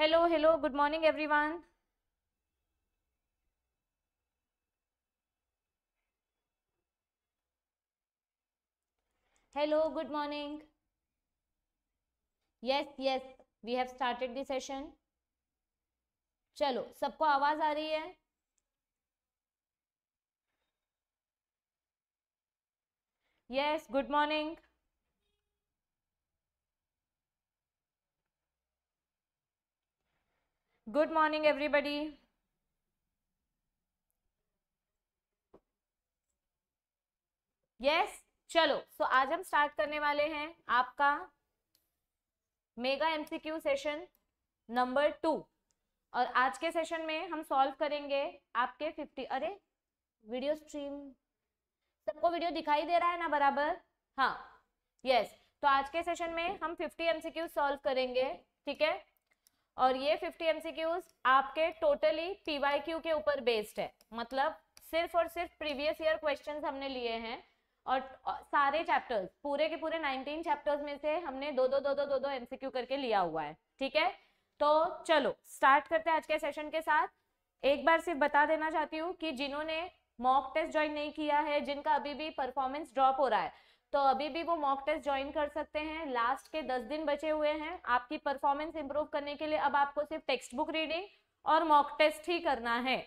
Hello hello good morning everyone hello good morning yes yes we have started the session चलो सबको आवाज आ रही है yes good morning good morning everybody yes चलो so so, आज हम स्टार्ट करने वाले हैं आपका mega MCQ session number two और आज के सेशन में हम सॉल्व करेंगे आपके फिफ्टी अरे वीडियो स्ट्रीम सबको वीडियो दिखाई दे रहा है ना बराबर हाँ यस yes. तो आज के सेशन में हम फिफ्टी एमसीक्यू सॉल्व करेंगे ठीक है और ये 50 एमसीक्यूज आपके टोटली पीवाईक्यू के ऊपर बेस्ड है मतलब सिर्फ और सिर्फ प्रीवियस ईयर क्वेश्चंस हमने लिए हैं और सारे चैप्टर्स पूरे के पूरे 19 चैप्टर्स में से हमने दो दो दो दो दो दो एमसीक्यू करके लिया हुआ है ठीक है तो चलो स्टार्ट करते हैं आज के सेशन के साथ एक बार सिर्फ बता देना चाहती हूँ कि जिन्होंने मॉक टेस्ट ज्वाइन नहीं किया है जिनका अभी भी परफॉर्मेंस ड्रॉप हो रहा है तो अभी भी वो मॉक टेस्ट ज्वाइन कर सकते हैं लास्ट के दस दिन बचे हुए हैं आपकी परफॉर्मेंस इंप्रूव करने के लिए अब आपको सिर्फ टेक्स्ट बुक रीडिंग और मॉक टेस्ट ही करना है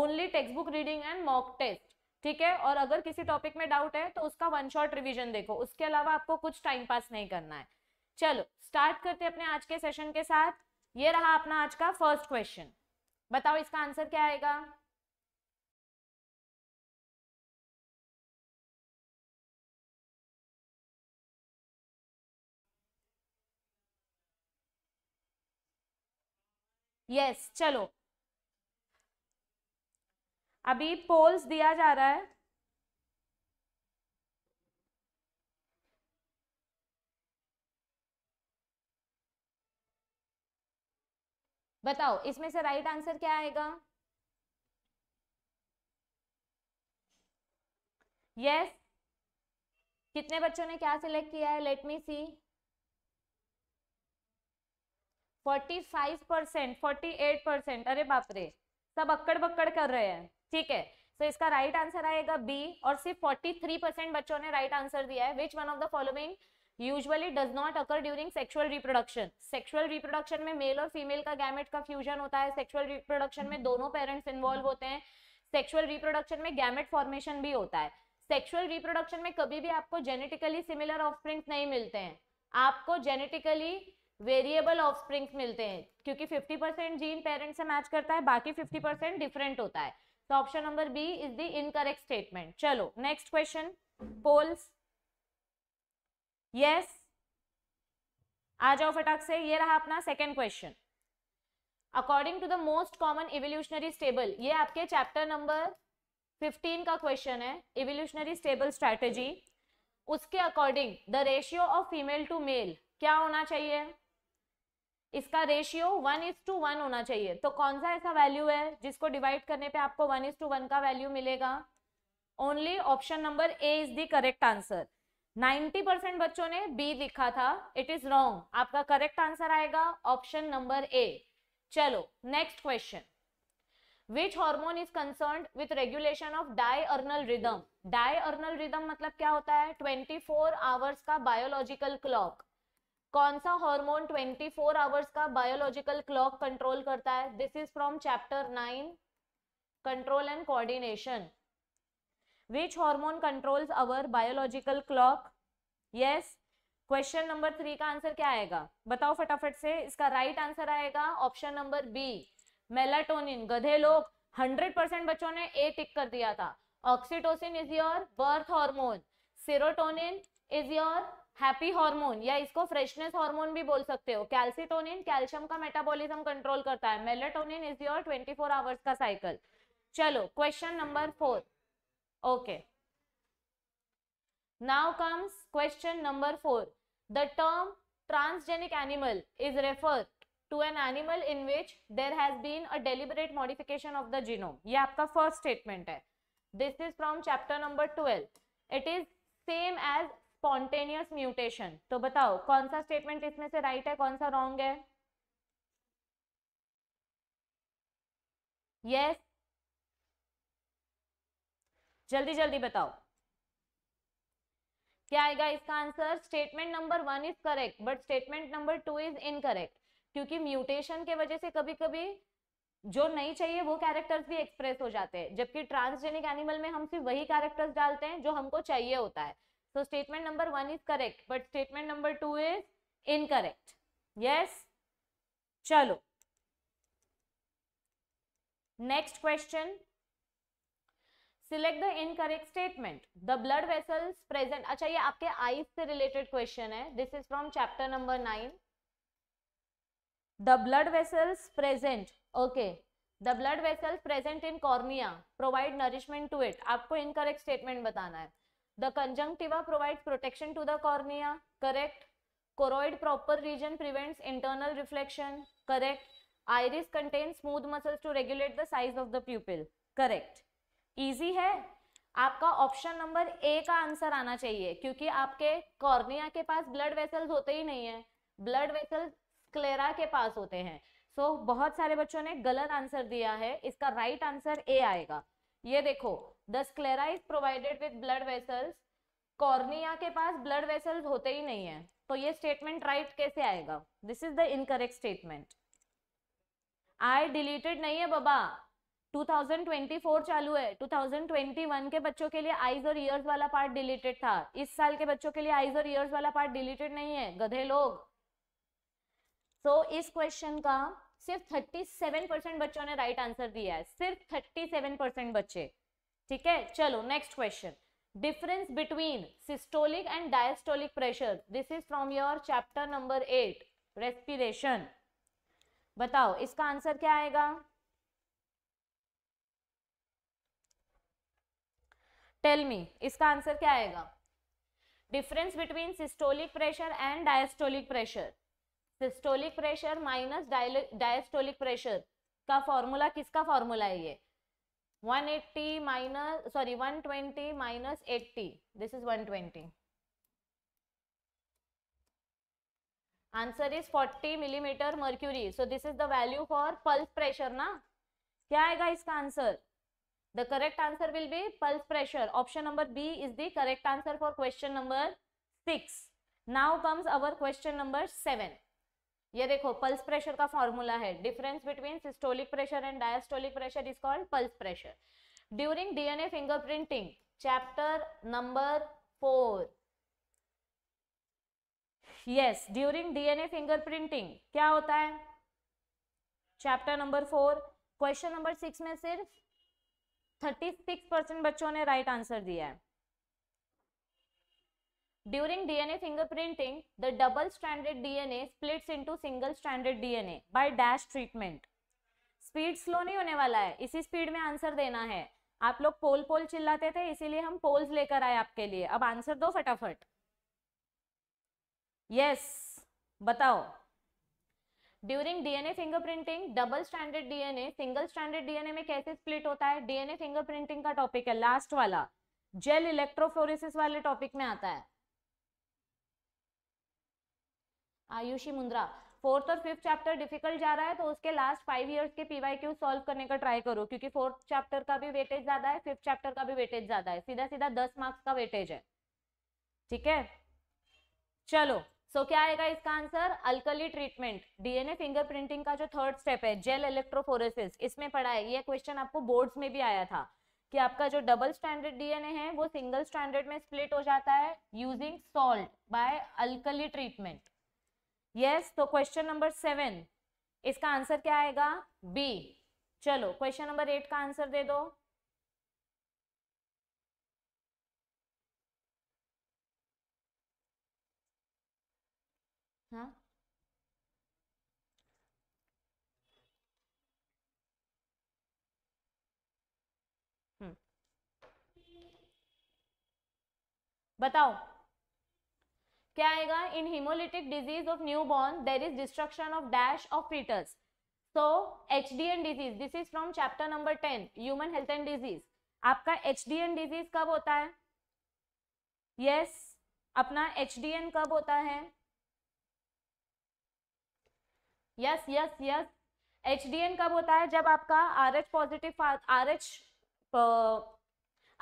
only textbook reading and mock test ठीक है और अगर किसी टॉपिक में डाउट है तो उसका वन शॉर्ट रिविजन देखो उसके अलावा आपको कुछ टाइम पास नहीं करना है चलो स्टार्ट करते अपने आज के सेशन के साथ ये रहा अपना आज का फर्स्ट क्वेश्चन बताओ इसका आंसर क्या आएगा यस चलो अभी पोल्स दिया जा रहा है बताओ इसमें से राइट आंसर क्या आएगा यस yes. कितने बच्चों ने क्या सिलेक्ट किया है let me see forty five percent forty eight percent अरे बाप रे सब अक्कड़ बक्कड़ कर रहे हैं ठीक है सो so, इसका राइट आंसर आएगा बी और सिर्फ फोर्टी थ्री परसेंट बच्चों ने राइट आंसर दिया है which one of the following usually does not occur during sexual reproduction sexual reproduction में मेल और फीमेल का गैमेट का फ्यूजन होता है सेक्सुअल रिप्रोडक्शन में दोनों पेरेंट्स इन्वॉल्व होते हैं सेक्सुअल रिप्रोडक्शन में गैमेट फॉर्मेशन भी होता है सेक्सुअल रिप्रोडक्शन में कभी भी आपको जेनेटिकली सिमिलर ऑफ नहीं मिलते हैं आपको जेनेटिकली वेरिएबल ऑफ स्प्रिंग्स मिलते हैं क्योंकि 50 परसेंट जीन पेरेंट से मैच करता है बाकी 50 परसेंट डिफरेंट होता है तो option number B is the incorrect statement चलो नेक्स्ट क्वेश्चन पोल्स यस आ जाओ फटाक से ये रहा अपना second question according to the most common evolutionary stable ये आपके चैप्टर नंबर 15 का क्वेश्चन है इवोल्यूशनरी स्टेबल स्ट्रैटेजी उसके according the ratio of female to male क्या होना चाहिए इसका ratio one is to one होना चाहिए तो कौन सा ऐसा वैल्यू है जिसको डिवाइड करने पे आपको वन इज टू वन का वैल्यू मिलेगा only option number A is the correct answer 90 percent बच्चों ने बी लिखा था इट इज रॉन्ग आपका करेक्ट आंसर आएगा ऑप्शन नंबर ए चलो next question which hormone is concern with regulation of diurnal rhythm diurnal rhythm मतलब क्या होता है 24 आवर्स का बायोलॉजिकल क्लॉक कौन सा हार्मोन 24 फोर आवर्स का बायोलॉजिकल क्लॉक कंट्रोल करता है this is from chapter nine control and coordination which hormone controls our biological clock yes question number three का आंसर क्या आएगा बताओ फटाफट से इसका राइट right आंसर आएगा ऑप्शन नंबर बी मेलाटोनिन गधे लोग हंड्रेड परसेंट बच्चों ने ए टिक कर दिया था oxytocin is your birth hormone serotonin is your happy hormone या इसको फ्रेशनेस हार्मोन भी बोल सकते हो कैल्सिटोनिन कैल्शियम का मेटाबॉलिज्म कंट्रोल करता है मेलेटोनिन इज योर 24 आवर्स का साइकिल चलो question number four okay now comes question number four the term transgenic animal is refer to an animal in which there has been a deliberate modification of the genome ये आपका first statement है this is from chapter number twelve it is same as spontaneous mutation तो बताओ कौन सा statement इसमें से right है कौन सा रॉन्ग है यस जल्दी जल्दी बताओ क्या आएगा इसका answer statement number one is correct but statement number two is incorrect क्योंकि म्यूटेशन के वजह से कभी कभी जो नहीं चाहिए वो कैरेक्टर्स भी एक्सप्रेस हो जाते हैं जबकि ट्रांसजेनिक एनिमल में हम सिर्फ वही कैरेक्टर्स डालते हैं जो हमको चाहिए होता है statement number one is correct but statement number two is incorrect yes चलो next question select the incorrect statement the blood vessels present अच्छा ये आपके आईज से रिलेटेड क्वेश्चन है this is from chapter number nine the blood vessels present okay the blood vessels present in cornea provide nourishment to it आपको incorrect statement बताना है The conjunctiva provides protection to the cornea, correct? Choroid proper region prevents internal reflection, correct? Iris contains smooth muscles to regulate the size of the pupil, correct? Easy hai आपका option number A का answer आना चाहिए क्योंकि आपके cornea के पास blood vessels होते ही नहीं है ब्लड वेसल्स क्लेरा के पास होते हैं सो so, बहुत सारे बच्चों ने गलत आंसर दिया है इसका राइट right आंसर ए आएगा ये देखो the sclera is provided with blood vessels cornea के पास ब्लड वेसल्स होते ही नहीं है तो ये स्टेटमेंट राइट कैसे आएगा this is the incorrect statement I deleted नहीं है बाबा 2024 चालू है 2021 के बच्चों के लिए आईज और ईयर्स वाला पार्ट डिलीटेड था इस साल के बच्चों के लिए आईज और ईयर्स वाला पार्ट डिलीटेड नहीं है गधे लोग सो so, इस क्वेश्चन का सिर्फ 37 परसेंट बच्चों ने राइट right आंसर दिया है सिर्फ 37 परसेंट बच्चे ठीक है चलो next question difference between systolic and diastolic pressure this is from your chapter number eight respiration बताओ इसका आंसर क्या आएगा टेल मी इसका आंसर क्या आएगा difference between systolic pressure and diastolic pressure systolic pressure minus diastolic pressure का formula किसका formula है ये 180 minus sorry 120 minus 80 this is 120 answer is 40 millimeter mercury so this is the value for pulse pressure na kya aayega iska answer the correct answer will be pulse pressure option number b is the correct answer for question number 6 now comes our question number 7 ये देखो pulse pressure का formula है difference between systolic pressure and diastolic pressure is called pulse pressure during DNA fingerprinting chapter number four yes during DNA fingerprinting क्या होता है chapter number four question number six में सिर्फ thirty six percent बच्चों ने right right answer दिया है During DNA fingerprinting, the double-stranded DNA splits into single-stranded DNA by dash treatment. Speed slow नहीं होने वाला है इसी स्पीड में आंसर देना है आप लोग पोल पोल चिल्लाते थे इसीलिए हम पोल्स लेकर आए आपके लिए अब आंसर दो फटाफट यस बताओ during DNA fingerprinting double standard DNA single standard DNA में कैसे स्प्लिट होता है डीएनए फिंगरप्रिंटिंग का टॉपिक है लास्ट वाला जेल इलेक्ट्रोफोरिस वाले टॉपिक में आता है आयुषी मुंद्रा फोर्थ और फिफ्थ चैप्टर डिफिकल्ट जा रहा है तो उसके लास्ट फाइव इयर्स के पीवाई क्यू सॉल्व करने का ट्राई करो क्योंकि फोर्थ चैप्टर का भी वेटेज ज्यादा है फिफ्थ चैप्टर का भी वेटेज ज्यादा है सीधा सीधा दस मार्क्स का वेटेज है ठीक है चलो सो so, क्या आएगा इसका answer alkali treatment DNA fingerprinting का जो थर्ड स्टेप है जेल इलेक्ट्रोफोरेसिस इसमें पढ़ा है ये क्वेश्चन आपको बोर्ड्स में भी आया था कि आपका जो डबल स्टैंडर्ड डीएनए है वो सिंगल स्टैंडर्ड में स्प्लिट हो जाता है using salt by alkali treatment yes तो क्वेश्चन नंबर सेवन इसका आंसर क्या आएगा बी चलो क्वेश्चन नंबर एट का आंसर दे दो हाँ हम्म। बताओ क्या आएगा in hemolytic disease of new born there is destruction of dash of fetus so H D N disease this is from chapter number ten human health and disease आपका H D N disease कब होता है yes yes, अपना H D N कब होता है yes yes yes H D N कब होता है जब आपका R H positive R H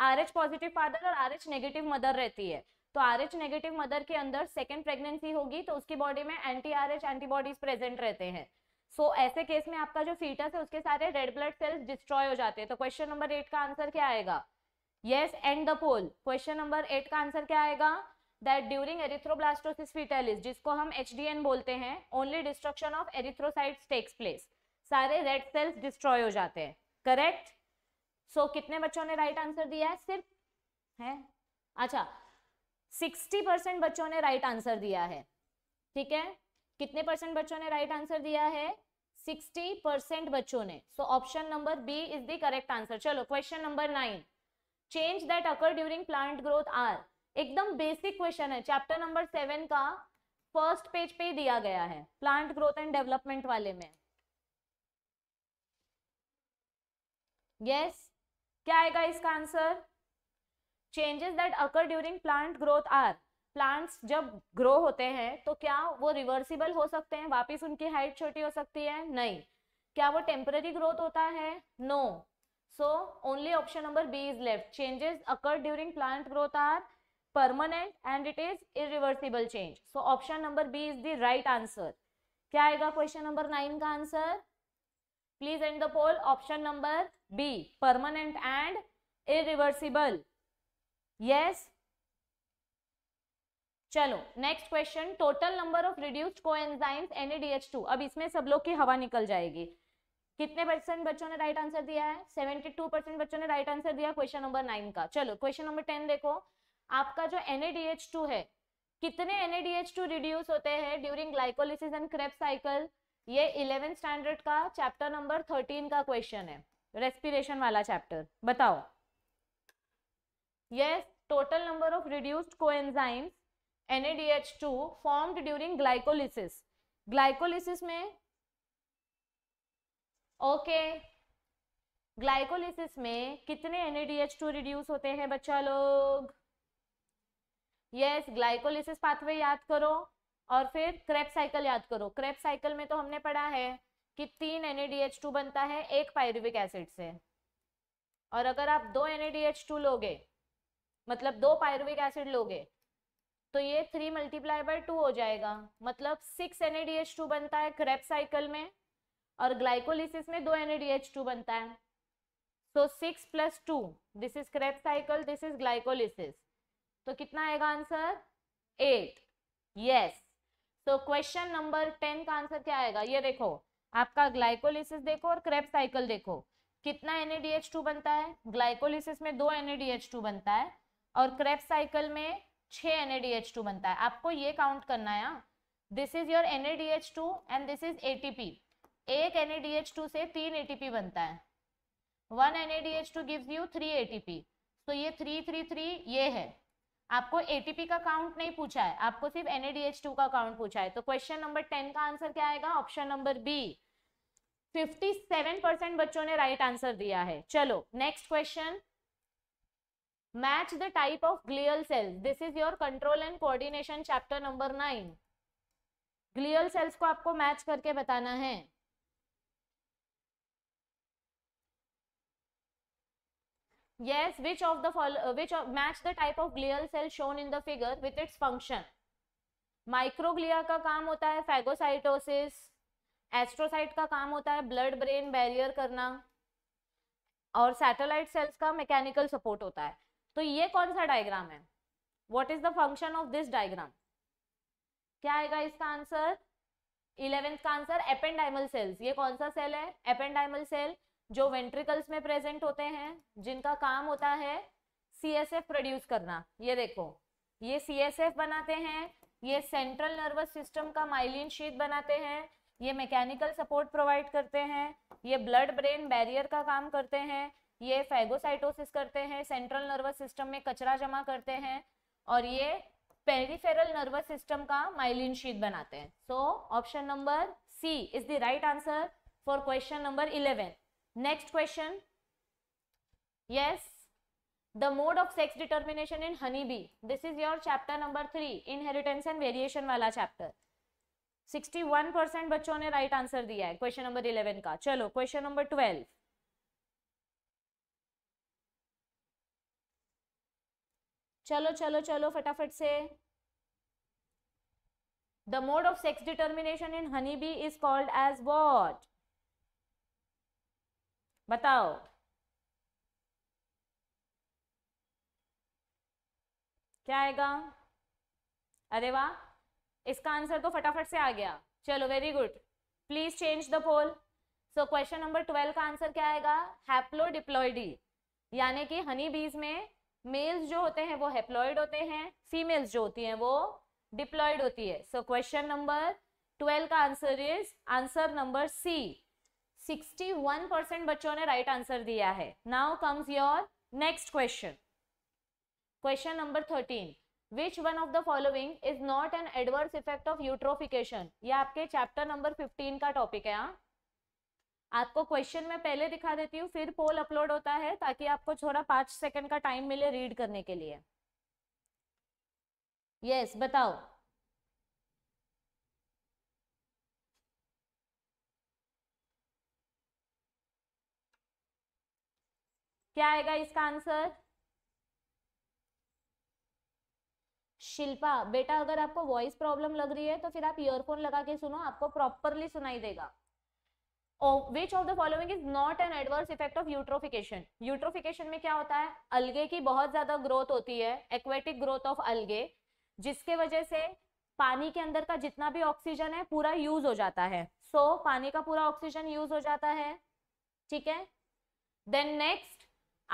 R H positive father और आर एच नेगेटिव मदर रहती है तो आर एच नेगेटिव मदर के अंदर सेकेंड प्रेगनेंसी होगी तो उसकी बॉडी में anti R H antibodies present रहते हैं सो so, ऐसे केस में आपका जो फीटस है उसके सारे रेड ब्लड सेल्स डिस्ट्रॉय हो जाते हैं तो क्वेश्चन नंबर एट का आंसर क्या आएगा yes and the poll question number eight का आंसर क्या आएगा दैट ड्यूरिंग एरिथ्रोब्लास्टोसिस फीटेलिस जिसको हम एच बोलते हैं only destruction of erythrocyte takes place सारे रेड सेल्स डिस्ट्रॉय हो जाते हैं करेक्ट सो so, कितने बच्चों ने राइट right आंसर दिया है सिर्फ है अच्छा सिक्सटी परसेंट बच्चों ने राइट आंसर दिया है ठीक है कितने परसेंट बच्चों ने राइट आंसर दिया है सिक्सटी परसेंट बच्चों ने so option number B is the correct answer चलो question number nine change that occur during plant growth are एकदम बेसिक क्वेश्चन है चैप्टर नंबर सेवन का फर्स्ट पेज पे ही दिया गया है प्लांट ग्रोथ एंड डेवलपमेंट वाले में यस yes. क्या आएगा इसका answer changes that occur during plant growth are plants जब ग्रो होते हैं तो क्या वो रिवर्सिबल हो सकते हैं वापस उनकी हाइट छोटी हो सकती है नहीं क्या वो टेम्पररी ग्रोथ होता है no so only option number B is left changes occur during plant growth are permanent and it is reversible change so option number B is the right answer क्या आएगा क्वेश्चन नंबर नाइन का answer please and the poll option number B permanent and reversible yes चलो next question total number of reduced NADH two अब इसमें सब लोग की हवा निकल जाएगी कितने परसेंट बच्चों ने राइट आंसर दिया है सेवेंटी टू परसेंट बच्चों ने राइट आंसर दिया क्वेश्चन नंबर नाइन का चलो क्वेश्चन नंबर टेन देखो आपका जो एनएडीएच टू है कितने एनएडीएच टू रिड्यूस होते हैं during glycolysis and Krebs cycle ये इलेवेंथ स्टैंडर्ड का चैप्टर नंबर थर्टीन का क्वेश्चन है रेस्पिरेशन वाला चैप्टर बताओ yes total number of reduced coenzymes NADH2 formed during glycolysis glycolysis में ओके okay, ग्लाइकोलिसिस में कितने NADH2 रिड्यूस होते हैं बच्चा लोग यस ग्लाइकोलिसिस पाथवे याद करो और फिर क्रेप साइकिल याद करो क्रेप साइकिल में तो हमने पढ़ा है कि तीन NADH2 बनता है एक पायरुविक एसिड से और अगर आप दो NADH2 लोगे मतलब दो पायरुविक एसिड लोगे तो ये थ्री मल्टीप्लाई बाय टू हो जाएगा मतलब सिक्स एन टू बनता है क्रेप साइकिल में और ग्लाइकोलिसिस में दो एन टू बनता है so six plus two this is Krebs cycle this is glycolysis तो कितना आएगा आंसर एट यस तो क्वेश्चन नंबर टेन का आंसर क्या आएगा ये देखो आपका ग्लाइकोलिसिस देखो और क्रेप साइकिल देखो कितना एन बनता है ग्लाइकोलिसिस में दो एन बनता है और क्रेप साइकिल में छः एन टू बनता है आपको ये काउंट करना है this is your N two and this is A एक एन से तीन ए बनता है one N A gives you three A तो ये थ्री थ्री थ्री ये है आपको ए का काउंट नहीं पूछा है आपको सिर्फ एन का काउंट पूछा है तो क्वेश्चन नंबर टेन का आंसर क्या आएगा ऑप्शन नंबर बी 57 परसेंट बच्चों ने राइट right आंसर दिया है चलो next question match the type of glial cells this is your control and coordination chapter number 9 glial cells को आपको मैच करके बताना है yes which of the follow which of match the type of glial cell shown in the figure with its function microglia का काम होता है phagocytosis astrocyte का काम होता है ब्लड ब्रेन बैरियर करना और सैटेलाइट सेल्स का मैकेनिकल सपोर्ट होता है तो ये कौन सा डायग्राम है what is the function of this diagram क्या आएगा इसका आंसर इलेवेंथ का आंसर एपेंडाइमल सेल्स ये कौन सा सेल है एपेंडाइमल सेल जो वेंट्रिकल्स में प्रेजेंट होते हैं जिनका काम होता है सीएसएफ प्रोड्यूस करना ये देखो ये सीएसएफ बनाते हैं ये सेंट्रल नर्वस सिस्टम का माइलिन शीत बनाते हैं ये मैकेनिकल सपोर्ट प्रोवाइड करते हैं ये ब्लड ब्रेन बैरियर का काम करते हैं ये फैगोसाइटोसिस करते हैं सेंट्रल नर्वस सिस्टम में कचरा जमा करते हैं और ये पेरिफेरल नर्वस सिस्टम का माइलिन शीत बनाते हैं so option number C is the right answer for question number eleven next question yes the mode of sex determination in honeybee this is your chapter number and variation वाला chapter sixty one 61% बच्चों ने right right answer दिया है question number 11 का चलो question number twelve चलो चलो चलो फटाफट से the mode of sex determination in honey bee is called as what बताओ क्या आएगा अरे वाह इसका आंसर तो फटाफट से आ गया चलो very good please change the poll so question number twelve का आंसर क्या आएगा डिप्लॉयडी यानी कि हनी बीज में मेल्स जो होते हैं वो हेप्लॉइड होते हैं फीमेल्स जो होती हैं वो डिप्लॉइड होती है सो क्वेश्चन नंबर ट्वेल्व का answer is answer number C 61 percent बच्चों ने राइट right आंसर दिया है now comes your next question question number thirteen which one of the following is not an adverse effect of eutrophication ये आपके chapter number 15 का topic है हाँ आपको क्वेश्चन मैं पहले दिखा देती हूँ फिर पोल अपलोड होता है ताकि आपको थोड़ा पांच सेकंड का टाइम मिले रीड करने के लिए यस yes, बताओ क्या आएगा इसका आंसर शिल्पा बेटा अगर आपको वॉइस प्रॉब्लम लग रही है तो फिर आप ईयरफोन लगा के सुनो आपको प्रॉपरली सुनाई देगा of which of the following is not an adverse effect of eutrophication में क्या होता है अलगे की बहुत ज्यादा ग्रोथ होती है एक्वेटिक ग्रोथ ऑफ अलगे जिसके वजह से पानी के अंदर का जितना भी ऑक्सीजन है पूरा यूज हो जाता है सो so, पानी का पूरा ऑक्सीजन यूज हो जाता है ठीक है देन नेक्स्ट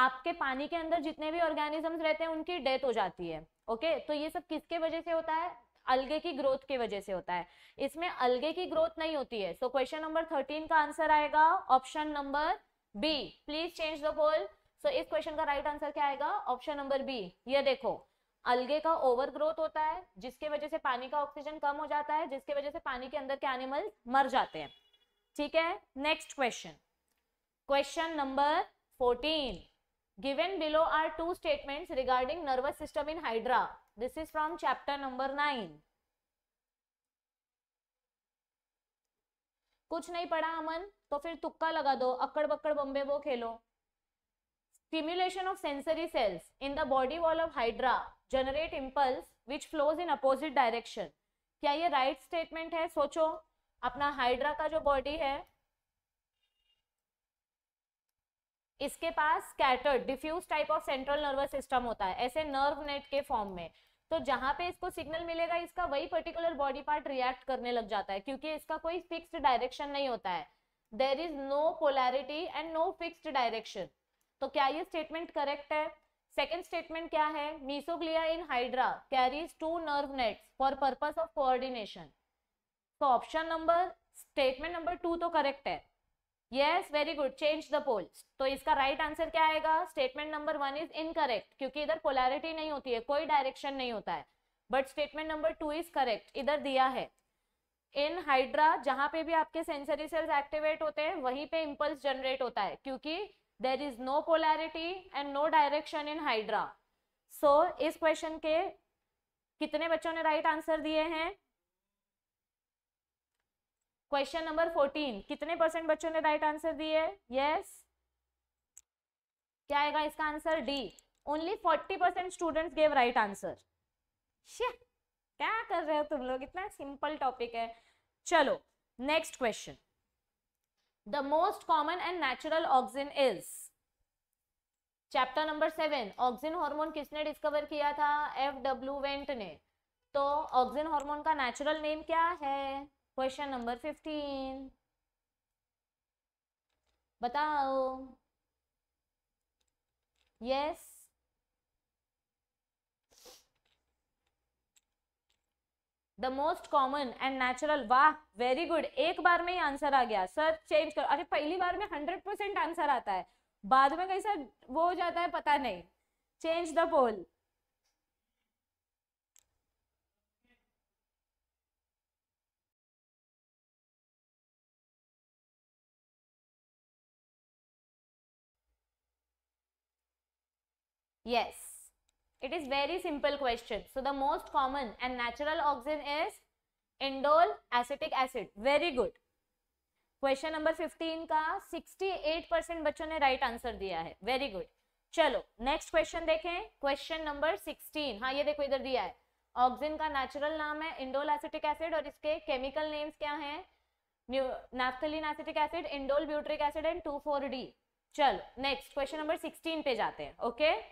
आपके पानी के अंदर जितने भी ऑर्गेनिजम्स रहते हैं उनकी डेथ हो जाती है ओके okay? तो ये सब किसके वजह से होता है अलगे की ग्रोथ की वजह से होता है इसमें अलगे की ग्रोथ नहीं होती है सो क्वेश्चन नंबर थर्टीन का आंसर आएगा option number B please change the poll so इस क्वेश्चन का राइट right आंसर क्या आएगा ऑप्शन नंबर बी ये देखो अलगे का ओवर ग्रोथ होता है जिसके वजह से पानी का ऑक्सीजन कम हो जाता है जिसके वजह से पानी के अंदर के एनिमल मर जाते हैं ठीक है next question question number fourteen given below are two statements regarding nervous system in hydra This is from chapter number nine कुछ नहीं पढ़ा अमन तो फिर तुक्का लगा दो अकड़ बकड़ बम्बे वो खेलो stimulation of sensory cells in the body wall of hydra generate impulse which flows in opposite direction क्या ये राइट right स्टेटमेंट है सोचो अपना हाइड्रा का जो बॉडी है इसके पास scatter diffuse type of central nervous system होता है ऐसे नर्व नेट के फॉर्म में तो जहां पे इसको सिग्नल मिलेगा इसका वही पर्टिकुलर बॉडी पार्ट रिएक्ट करने लग जाता है क्योंकि इसका कोई फिक्स्ड डायरेक्शन नहीं होता है there is no polarity and no fixed direction तो क्या ये स्टेटमेंट करेक्ट है सेकेंड स्टेटमेंट क्या है mesoglea in hydra carries two nerve nets for purpose of coordination तो option number statement number two तो करेक्ट है yes very good change the polls तो इसका राइट right आंसर क्या आएगा statement number one is incorrect क्योंकि इधर polarity नहीं होती है कोई डायरेक्शन नहीं होता है but statement number two is correct इधर दिया है इन हाइड्रा जहां पे भी आपके सेंसरी सेल्स एक्टिवेट होते हैं वहीं पे इम्पल्स जनरेट होता है क्योंकि there is no polarity and no direction in hydra so इस क्वेश्चन के कितने बच्चों ने राइट right आंसर दिए हैं क्वेश्चन नंबर फोर्टीन कितने परसेंट बच्चों ने राइट आंसर दिए यस क्या आएगा इसका answer D only forty percent student gave right answer क्या कर रहे हो तुम लोग इतना सिंपल टॉपिक है चलो next question the most common and natural oxygen is chapter number seven oxygen hormone किसने डिस्कवर किया था एफ डब्ल्यू वेंट ने तो ऑक्सिन हार्मोन का नेचुरल नेम क्या है क्वेश्चन नंबर फिफ्टीन बताओ yes the most common and natural वाह वेरी गुड एक बार में ही आंसर आ गया सर चेंज करो अरे पहली बार में हंड्रेड परसेंट आंसर आता है बाद में कहीं सर वो हो जाता है पता नहीं change the pole Yes. It is very simple question. So the most common and natural oxygen is indole acetic acid. Very good. Question number 15 का 68 परसेंट बच्चों ने राइट right आंसर दिया है वेरी गुड चलो नेक्स्ट क्वेश्चन देखें question number 16 हाँ ये देखो इधर दिया है ऑक्सीजन का नेचुरल नाम है इंडोल एसिटिक एसिड और इसके केमिकल नेम्स क्या हैं naphthalene acetic acid indole butyric acid and two four D चलो नेक्स्ट क्वेश्चन नंबर सिक्सटीन पे जाते हैं okay okay?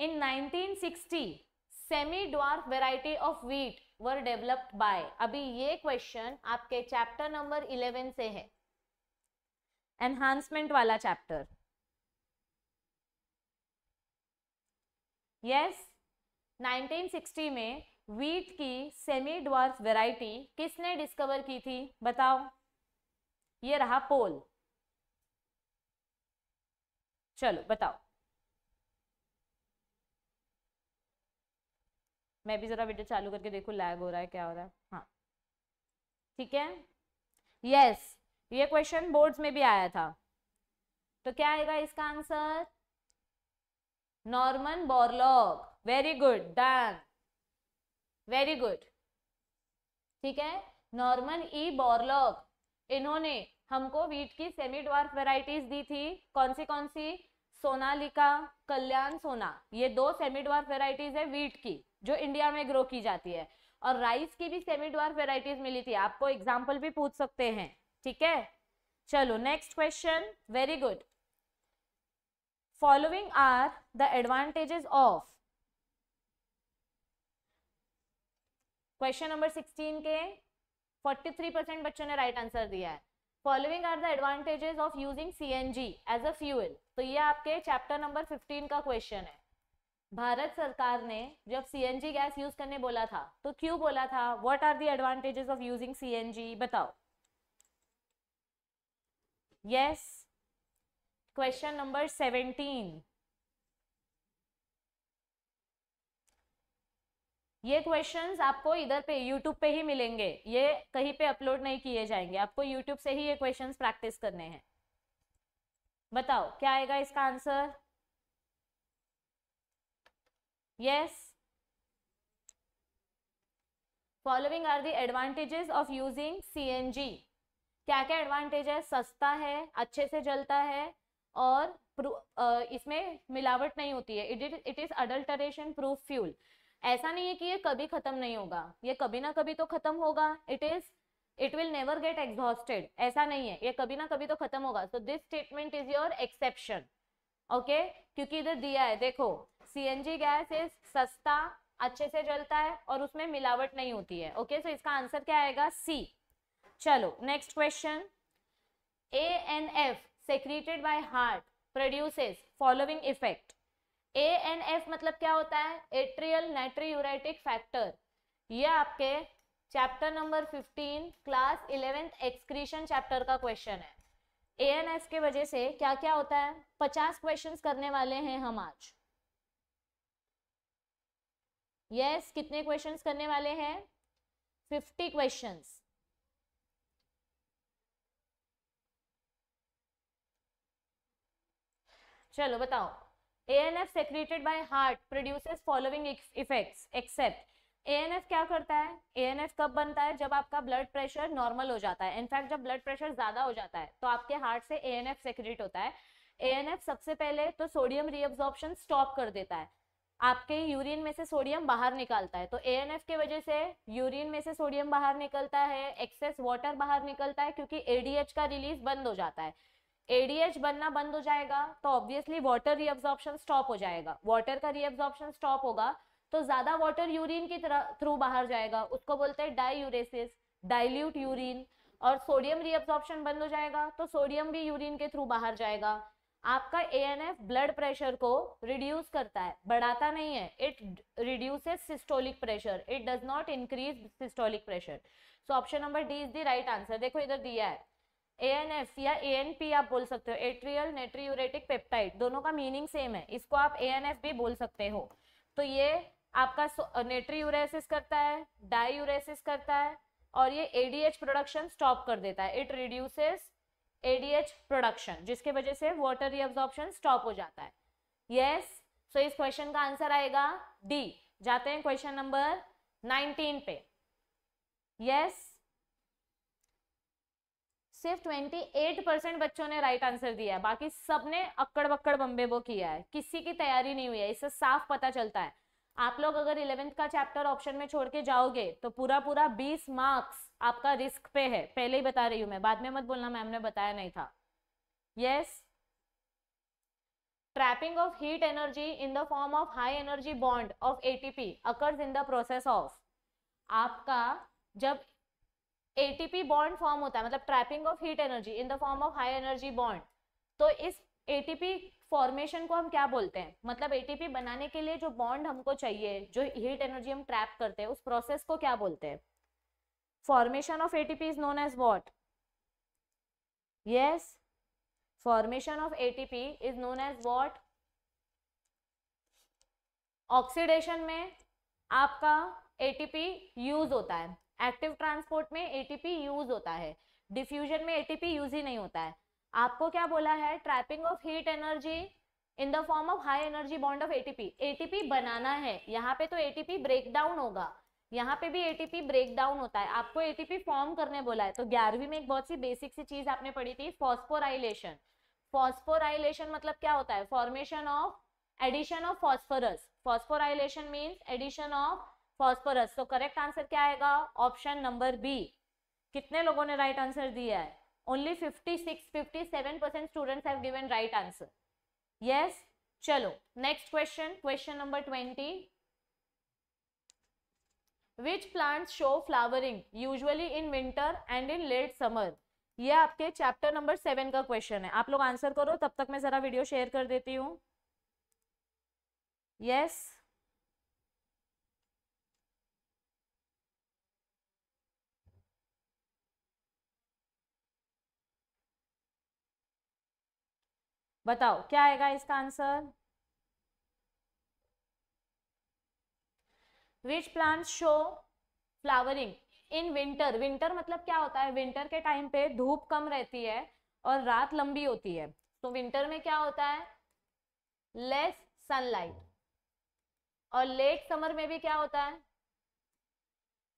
In 1960, semi-dwarf variety of wheat were developed by. अभी ये question आपके chapter number 11 से है enhancement वाला chapter. यस yes, 1960 में वीट की सेमी ड्वार्फ वेराइटी किसने डिस्कवर की थी बताओ ये रहा पोल चलो बताओ मैं भी ज़रा वीडियो चालू करके देखू लैग हो रहा है क्या हो रहा है हाँ ठीक है यस ये क्वेश्चन बोर्ड्स में भी आया था तो क्या आएगा इसका answer Norman Borlaug very good done very good ठीक है नॉर्मन ई बोरलॉग इन्होंने हमको वीट की सेमी डॉर्फ वेराइटीज दी थी कौन सी कौन सी सोनालिका कल्याण सोना ये दो सेमी डॉर्फ वेराइटीज है वीट की जो इंडिया में ग्रो की जाती है और राइस की भी सेमी ड्वार्फ वेराइटीज मिली थी आपको एग्जाम्पल भी पूछ सकते हैं ठीक है चलो next question very good following are the advantages of question number sixteen के फोर्टी थ्री परसेंट बच्चों ने राइट right आंसर दिया है following are the advantages of using C N G as a fuel तो ये आपके चैप्टर नंबर फिफ्टीन का question है भारत सरकार ने जब जी गैस यूज करने बोला था तो क्यों बोला था what are the advantages of using CNG बताओ यस क्वेश्चन नंबर सेवेंटीन ये क्वेश्चंस आपको इधर पे यूट्यूब पे ही मिलेंगे ये कहीं पे अपलोड नहीं किए जाएंगे आपको यूट्यूब से ही ये क्वेश्चंस प्रैक्टिस करने हैं बताओ क्या आएगा इसका answer Yes. following are the advantages of using cng क्या क्या एडवांटेज है सस्ता है अच्छे से जलता है और इसमें मिलावट नहीं होती है it it is adulteration proof fuel ऐसा नहीं है कि ये कभी खत्म नहीं होगा ये कभी ना कभी तो खत्म होगा it is it will never get exhausted ऐसा नहीं है ये कभी ना कभी तो खत्म होगा so this statement is your exception okay क्योंकि इधर दिया है देखो जी गैस इज सस्ता अच्छे से जलता है और उसमें मिलावट नहीं होती है ओके सो so इसका आंसर क्या आएगा सी चलो next question A N F secreted by heart produces following effect A N F मतलब क्या होता है एट्रियल नेट्रीयूराइटिक फैक्टर ये आपके chapter number 15 class eleventh excretion chapter का क्वेश्चन है ए एन एफ के वजह से क्या क्या होता है 50 क्वेश्चंस करने वाले हैं हम आज यस yes, कितने क्वेश्चंस करने वाले हैं फिफ्टी क्वेश्चंस चलो बताओ A N F secreted by heart produces following effects except F क्या करता है एएनएफ कब बनता है जब आपका ब्लड प्रेशर नॉर्मल हो जाता है इनफैक्ट जब ब्लड प्रेशर ज्यादा हो जाता है तो आपके हार्ट से एएनएफ सेक्रेट होता है ए एन एफ सबसे पहले तो सोडियम रीअब्जॉर्प्शन स्टॉप कर देता है आपके यूरिन में से सोडियम बाहर निकालता है तो ए एन एफ के वजह से यूरिन में से सोडियम बाहर निकलता है एक्सेस वाटर बाहर निकलता है क्योंकि एडीएच का रिलीज बंद हो जाता है एडीएच बनना बंद हो जाएगा तो ऑब्वियसली वाटर रीअब्जॉर्प्शन स्टॉप हो जाएगा वाटर का रीअब्जॉर्प्शन स्टॉप होगा तो ज्यादा वाटर यूरिन की थ्रू बाहर जाएगा उसको बोलते हैं यूरेसिस डाइल्यूट यूरिन और सोडियम रीअब्जॉर्प्शन बंद हो जाएगा तो सोडियम भी यूरिन के थ्रू बाहर जाएगा आपका A N F blood pressure को रिड्यूस करता है बढ़ाता नहीं है it reduces systolic pressure it does not increase systolic pressure so option number D is the right answer देखो इधर दिया है ए एन एफ या ए एन पी आप बोल सकते हो एट्रियल नेट्रीयूरेटिक पेप्टाइड दोनों का मीनिंग सेम है इसको आप ए एन एफ भी बोल सकते हो तो ये आपका नेट्रीयूरेसिस करता है डायूरेसिस करता है और ये एडीएच प्रोडक्शन स्टॉप कर देता है इट रिड्यूसेस एडीएच प्रोडक्शन जिसके वजह से वाटर रिएब्जॉर्प्शन स्टॉप हो जाता है यस yes, सो so इस क्वेश्चन का आंसर आएगा डी जाते हैं क्वेश्चन नंबर 19 पे यस yes, सिर्फ 28 परसेंट बच्चों ने राइट आंसर दिया है बाकी सबने अक्कड़ बक्कड़ बम्बे वो किया है किसी की तैयारी नहीं हुई है इससे साफ पता चलता है आप लोग अगर इलेवेंथ का चैप्टर ऑप्शन में छोड़ के जाओगे तो पूरा पूरा 20 मार्क्स आपका रिस्क पे है पहले ही बता रही हूं मैं बाद में मत बोलना मैम ने बताया नहीं था yes trapping of heat energy in the form of high energy bond of ATP occurs in the process of आपका जब एटीपी बॉन्ड फॉर्म होता है मतलब trapping of heat energy in the form of high energy bond तो इस ATP formation को हम क्या बोलते हैं मतलब एटीपी बनाने के लिए जो बॉन्ड हमको चाहिए जो हीट एनर्जी हम ट्रैप करते हैं उस प्रोसेस को क्या बोलते हैं formation of ATP is known as what yes formation of ATP is known as what oxidation में आपका एटीपी यूज होता है एक्टिव ट्रांसपोर्ट में एटीपी यूज होता है डिफ्यूजन में एटीपी यूज ही नहीं होता है आपको क्या बोला है trapping of heat energy in the form of high energy bond of ATP ATP बनाना है यहाँ पे तो एटीपी ब्रेक डाउन होगा यहाँ पे भी एटीपी ब्रेक डाउन होता है आपको एटीपी फॉर्म करने बोला है तो ग्यारहवीं में एक बहुत सी बेसिक सी चीज आपने पढ़ी थी फॉस्फोराइलेशन फॉस्फोराइलेशन मतलब क्या होता है formation of addition of phosphorus phosphorylation means addition of phosphorus तो करेक्ट आंसर क्या आएगा ऑप्शन नंबर बी कितने लोगों ने राइट right आंसर दिया है only 56 57% students have given right answer yes chalo next question question number 20 which plants show flowering usually in winter and in late summer ये आपके chapter number seven का question है आप लोग आंसर करो तब तक मैं जरा वीडियो शेयर कर देती हूँ यस yes. बताओ क्या आएगा इसका answer which plant show flowering in winter winter मतलब क्या होता है विंटर के टाइम पे धूप कम रहती है और रात लंबी होती है तो विंटर में क्या होता है लेस सनलाइट और लेट समर में भी क्या होता है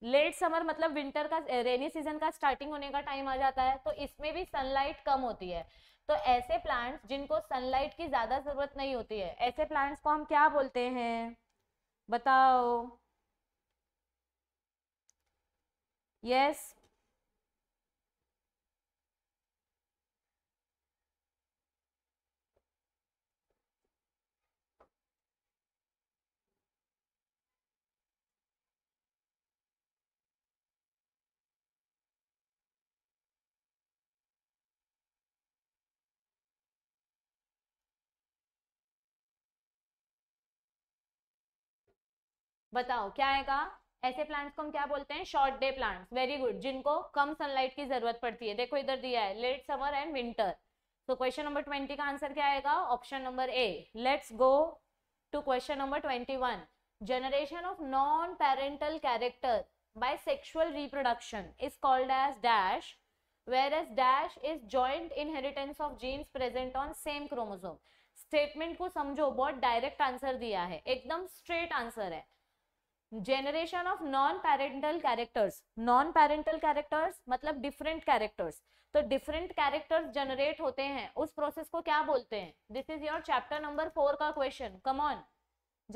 लेट समर मतलब विंटर का रेनी सीजन का स्टार्टिंग होने का टाइम आ जाता है तो इसमें भी सनलाइट कम होती है तो ऐसे प्लांट्स जिनको सनलाइट की ज़्यादा ज़रूरत नहीं होती है ऐसे प्लांट्स को हम क्या बोलते हैं बताओ यस yes, बताओ क्या आएगा ऐसे प्लांट्स को हम क्या बोलते हैं short day plants very good जिनको कम सनलाइट की जरूरत पड़ती है देखो इधर दिया है लेट समर एंड विंटर तो क्वेश्चन नंबर ट्वेंटी का आंसर क्या आएगा option number A let's go to question number twenty one generation of non parental character sexual reproduction is called as dash whereas dash is joint inheritance of genes present on same chromosome statement को समझो बहुत direct answer दिया है एकदम straight answer है generation of non parental characters non parental characters मतलब different characters तो different characters generate होते हैं उस प्रोसेस को क्या बोलते हैं this is your chapter number four का क्वेश्चन कम ऑन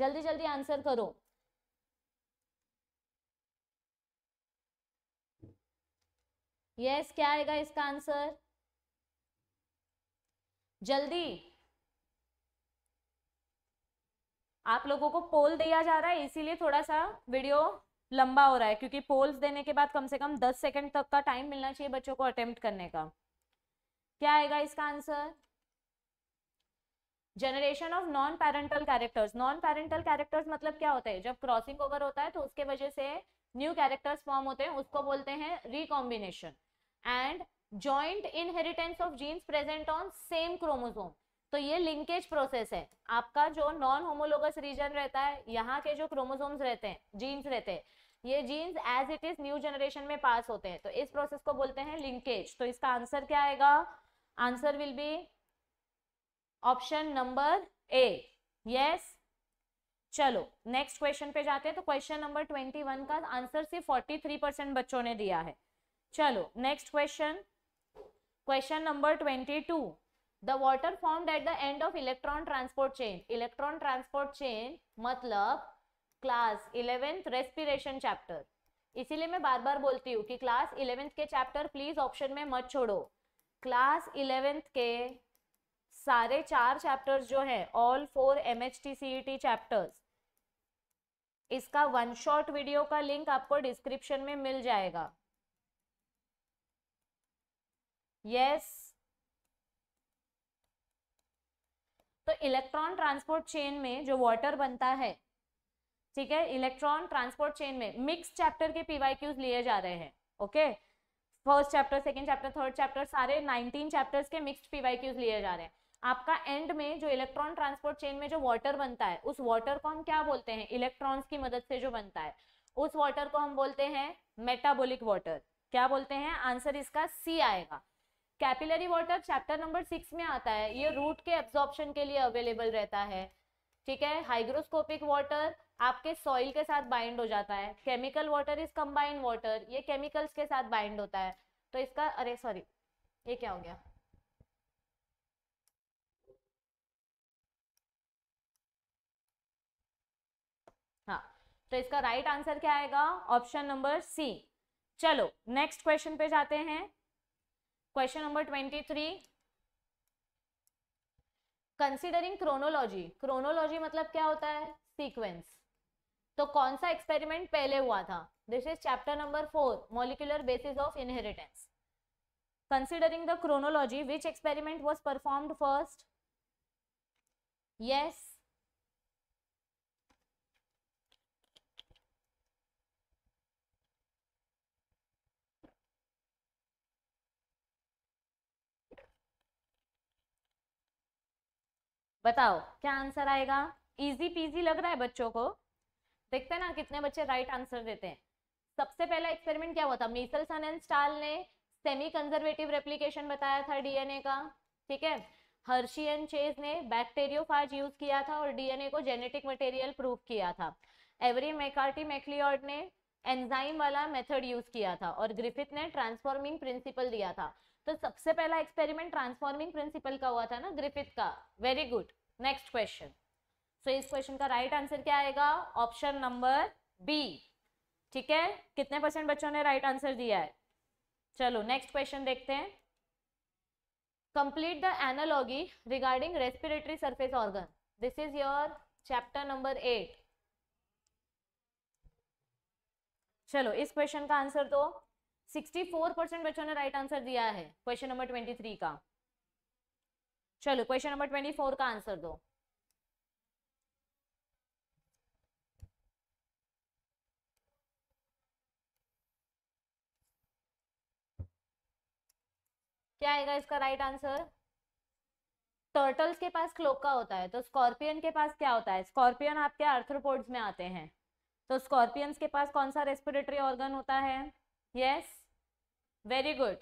जल्दी जल्दी आंसर करो यस yes, क्या आएगा इसका आंसर जल्दी आप लोगों को पोल दिया जा रहा है इसीलिए थोड़ा सा वीडियो लंबा हो रहा है क्योंकि पोल्स देने के बाद कम से कम दस सेकेंड तक का टाइम मिलना चाहिए बच्चों को अटेम्प्ट करने का क्या आएगा इसका answer generation of non parental characters non parental characters मतलब क्या होता है जब क्रॉसिंग ओवर होता है तो उसके वजह से न्यू कैरेक्टर्स फॉर्म होते हैं उसको बोलते हैं recombination and joint inheritance of genes present on same chromosome तो ये लिंकेज प्रोसेस है आपका जो नॉन होमोलोगस रीजन रहता है यहाँ के जो क्रोमोसोम्स रहते हैं जीन्स रहते हैं ये genes as it is new generation में पास होते हैं तो इस प्रोसेस को बोलते हैं लिंकेज तो इसका आंसर क्या आएगा answer will be option number A yes चलो नेक्स्ट क्वेश्चन पे जाते हैं तो क्वेश्चन नंबर ट्वेंटी वन का आंसर सिर्फ फोर्टी थ्री परसेंट बच्चों ने दिया है चलो next question question number twenty two the water form at the end of electron transport chain electron transport chain मतलब क्लास इलेवेंथ रेस्पिरेशन चैप्टर इसीलिए मैं बार बार बोलती हूँ कि क्लास इलेवेंथ के चैप्टर प्लीज ऑप्शन में मत छोड़ो क्लास इलेवेंथ के सारे चार चैप्टर्स जो है all four M H T C T chapters इसका वन शॉट वीडियो का लिंक आपको डिस्क्रिप्शन में मिल जाएगा यस yes, तो इलेक्ट्रॉन ट्रांसपोर्ट चेन में जो वाटर बनता है ठीक है इलेक्ट्रॉन ट्रांसपोर्ट चेन में मिक्स चैप्टर के पीवाईक्यूज लिए जा रहे हैं okay first chapter second chapter third chapter सारे नाइनटीन चैप्टर्स के मिक्स्ड पीवाईक्यूज लिए जा रहे हैं आपका एंड में जो इलेक्ट्रॉन ट्रांसपोर्ट चेन में जो वाटर बनता है उस वाटर को हम क्या बोलते हैं इलेक्ट्रॉन्स की मदद से जो बनता है उस वाटर को हम बोलते हैं मेटाबोलिक वाटर क्या बोलते हैं आंसर इसका सी आएगा capillary water chapter number six में आता है ये रूट के एब्जॉर्बन के लिए अवेलेबल रहता है ठीक है हाइग्रोस्कोपिक वाटर आपके सॉइल के साथ बाइंड हो जाता है chemical water is combined water ये केमिकल्स के साथ बाइंड होता है तो इसका अरे सॉरी ये क्या हो गया हाँ तो इसका राइट right आंसर क्या आएगा ऑप्शन नंबर सी चलो नेक्स्ट क्वेश्चन पे जाते हैं question number twenty three considering chronology chronology मतलब क्या होता है सीक्वेंस तो कौन सा एक्सपेरिमेंट पहले हुआ था this is chapter number four molecular basis of inheritance considering the chronology which experiment was performed first yes बताओ क्या आंसर आएगा इजी पीजी लग रहा है बच्चों को देखते हैं ना कितने बच्चे राइट आंसर देते हैं सबसे पहला एक्सपेरिमेंट क्या हुआ था मिसल सन एंड स्टाल ने सेमी कंजर्वेटिव रेप्लीकेशन बताया था डीएनए का ठीक है हर्शी एंड चेज ने बैक्टेरियोफाज यूज किया था और डीएनए को जेनेटिक मटेरियल प्रूव किया था एवरी मेकार्टी मैक्लियॉर्ड ने एंजाइम वाला मेथड यूज किया था और ग्रिफिथ ने ट्रांसफॉर्मिंग प्रिंसिपल दिया था तो सबसे पहला एक्सपेरिमेंट ट्रांसफॉर्मिंग प्रिंसिपल का हुआ था ना ग्रिफिथ का very good next question so इस क्वेश्चन का राइट right आंसर क्या आएगा ऑप्शन नंबर बी ठीक है कितने परसेंट बच्चों ने राइट right आंसर दिया है चलो नेक्स्ट क्वेश्चन देखते हैं complete the analogy regarding respiratory surface organ this is your chapter number eight चलो इस क्वेश्चन का आंसर दो 64 परसेंट बच्चों ने राइट आंसर दिया है क्वेश्चन नंबर 23 का चलो क्वेश्चन नंबर 24 का आंसर दो क्या आएगा इसका राइट आंसर टर्टल्स के पास क्लोका होता है तो स्कॉर्पियन के पास क्या होता है स्कॉर्पियन आपके आर्थ्रोपोड्स में आते हैं तो स्कॉर्पियंस के पास कौन सा रेस्पिरेटरी ऑर्गन होता है yes yes. Very good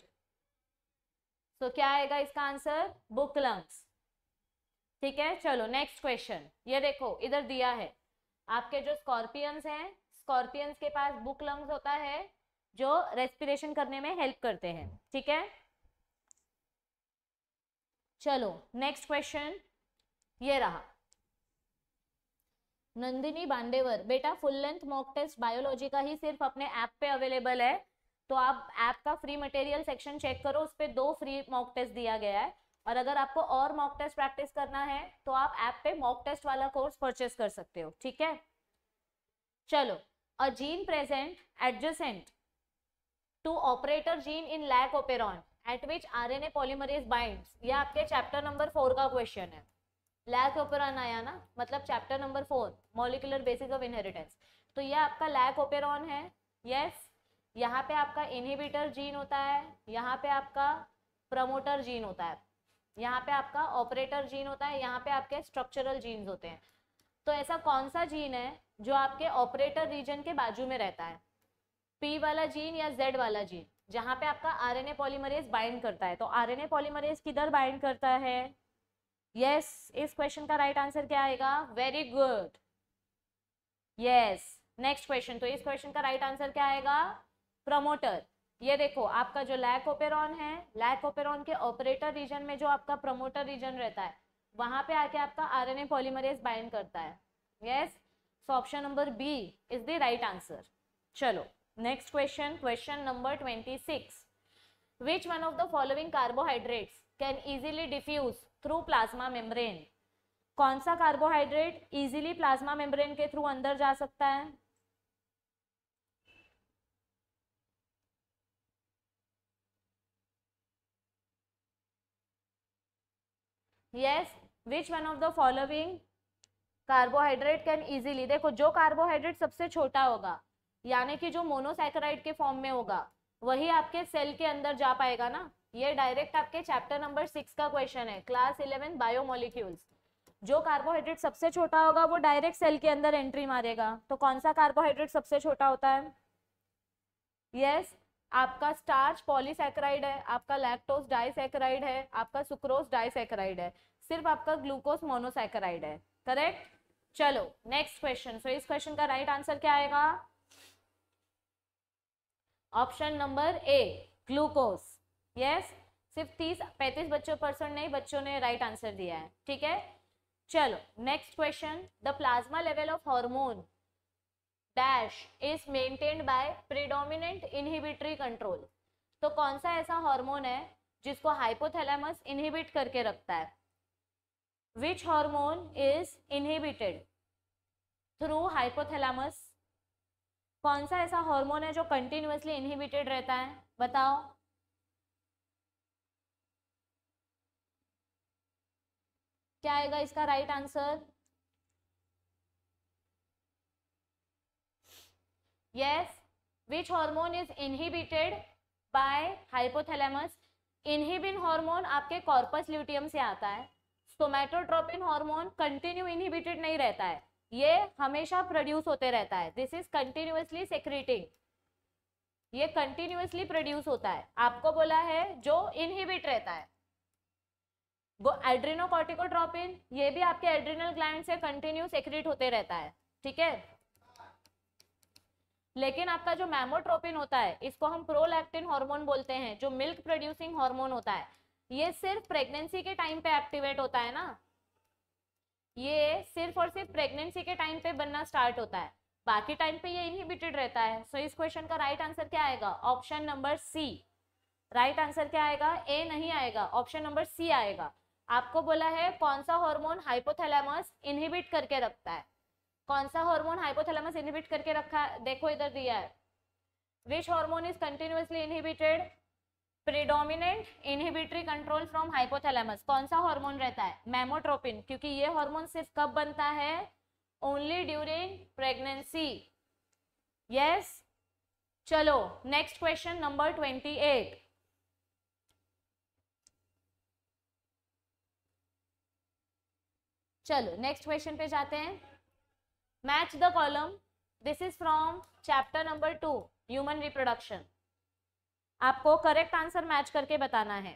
so क्या आएगा इसका आंसर बुक लंग्स ठीक है चलो नेक्स्ट क्वेश्चन ये देखो इधर दिया है आपके जो स्कॉर्पियंस हैं स्कॉर्पियंस के पास बुक लंग्स होता है जो रेस्पिरेशन करने में हेल्प करते हैं ठीक है चलो नेक्स्ट क्वेश्चन ये रहा नंदिनी बांडेवर बेटा full length mock test biology का ही सिर्फ अपने ऐप पे अवेलेबल है तो आप ऐप का फ्री मटेरियल सेक्शन चेक करो उस पर दो फ्री मॉक टेस्ट दिया गया है और अगर आपको और मॉक टेस्ट प्रैक्टिस करना है तो आप ऐप पे मॉक टेस्ट वाला कोर्स परचेस कर सकते हो ठीक है चलो a gene present adjacent to operator gene in lac operon at which R N A polymerase bind यह आपके चैप्टर नंबर फोर का क्वेश्चन है लैक ओपेरॉन आया ना मतलब chapter number four molecular basis of inheritance तो यह आपका लैक ओपेरॉन है यस यहाँ पे आपका इनहिबिटर जीन होता है यहाँ पे आपका प्रमोटर जीन होता है यहाँ पे आपका ऑपरेटर जीन होता है यहाँ पे आपके स्ट्रक्चरल जीन्स होते हैं तो ऐसा कौन सा जीन है जो आपके ऑपरेटर रीजन के बाजू में रहता है पी वाला जीन या जेड वाला जीन जहाँ पे आपका आरएनए पॉलीमरेज बाइंड करता है तो आरएनए पॉलीमरेज किधर बाइंड करता है यस yes, इस क्वेश्चन का राइट right आंसर क्या आएगा very good yes next question तो इस क्वेश्चन का राइट right आंसर क्या आएगा प्रमोटर ये देखो आपका जो लैक ओपेरॉन है लैक ओपेरॉन के ऑपरेटर रीजन में जो आपका प्रमोटर रीजन रहता है वहां पे आके आपका आरएनए पॉलीमरेज बाइंड करता है yes so option number B is the right answer चलो next question question number twenty six which one of the following carbohydrates can easily diffuse through plasma membrane कौन सा कार्बोहाइड्रेट इजीली प्लाज्मा मेम्ब्रेन के through अंदर जा सकता है yes which one of the following carbohydrate can easily देखो जो carbohydrate सबसे छोटा होगा यानी कि जो मोनोसैकराइड के फॉर्म में होगा वही आपके सेल के अंदर जा पाएगा ना ये डायरेक्ट आपके चैप्टर नंबर सिक्स का क्वेश्चन है क्लास इलेवन बायोमोलिक्यूल्स जो कार्बोहाइड्रेट सबसे छोटा होगा वो डायरेक्ट सेल के अंदर एंट्री मारेगा तो कौन सा कार्बोहाइड्रेट सबसे छोटा होता है यस yes, आपका स्टार्च पॉलीसेक्राइड है आपका लैक्टोज डाइसेक्राइड है आपका सुक्रोज डाइसेक्राइड है सिर्फ आपका ग्लूकोज मोनोसेक्राइड है करेक्ट चलो नेक्स्ट क्वेश्चन सो इस क्वेश्चन का राइट right आंसर क्या आएगा option number A glucose yes सिर्फ तीस पैंतीस बच्चों परसेंट नहीं बच्चों ने राइट right आंसर दिया है ठीक है चलो next question the plasma level of hormone dash is maintained by predominant inhibitory control तो कौन सा ऐसा हार्मोन है जिसको हाइपोथैलेमस इनहिबिट करके रखता है which hormone is inhibited through hypothalamus कौन सा ऐसा हार्मोन है जो कंटिन्यूसली इनहिबिटेड रहता है बताओ क्या आएगा इसका right right answer yes which hormone is inhibited by hypothalamus inhibin hormone आपके corpus luteum से आता है सोमेटोट्रोपिन हार्मोन कंटिन्यू इनहिबिटेड नहीं रहता है ये हमेशा प्रोड्यूस होते रहता है दिस इज कंटिन्यूसली सेक्रेटिंग ये कंटिन्यूसली प्रोड्यूस होता है आपको बोला है जो इनहिबिट रहता है वो एड्रिनोकॉटिकोट्रोपिन ये भी आपके एड्रिनल ग्लैंड से कंटिन्यू सेक्रेट होते रहता है ठीक है लेकिन आपका जो मैमोट्रोपिन होता है इसको हम प्रोलैक्टिन हार्मोन बोलते हैं जो मिल्क प्रोड्यूसिंग हार्मोन होता है ये सिर्फ प्रेगनेंसी के टाइम पे एक्टिवेट होता है ना ये सिर्फ और सिर्फ प्रेगनेंसी के टाइम पे बनना स्टार्ट होता है बाकी टाइम पे ये इनहिबिटेड रहता है सो so, इस क्वेश्चन का राइट right आंसर क्या आएगा option number C right answer क्या आएगा ए नहीं आएगा ऑप्शन नंबर सी आएगा आपको बोला है कौन सा हॉर्मोन हाइपोथैलेमस इनहिबिट करके रखता है कौन सा हार्मोन हाइपोथैलेमस इनहिबिट करके रखा है देखो इधर दिया है which hormone is continuously inhibited predominant inhibitory control from hypothalamus कौन सा हार्मोन रहता है मेमोट्रोपिन क्योंकि ये हार्मोन सिर्फ कब बनता है ओनली ड्यूरिंग प्रेगनेंसी यस चलो next question number twenty eight चलो नेक्स्ट क्वेश्चन पे जाते हैं match the column this is from chapter number two human reproduction आपको करेक्ट आंसर मैच करके बताना है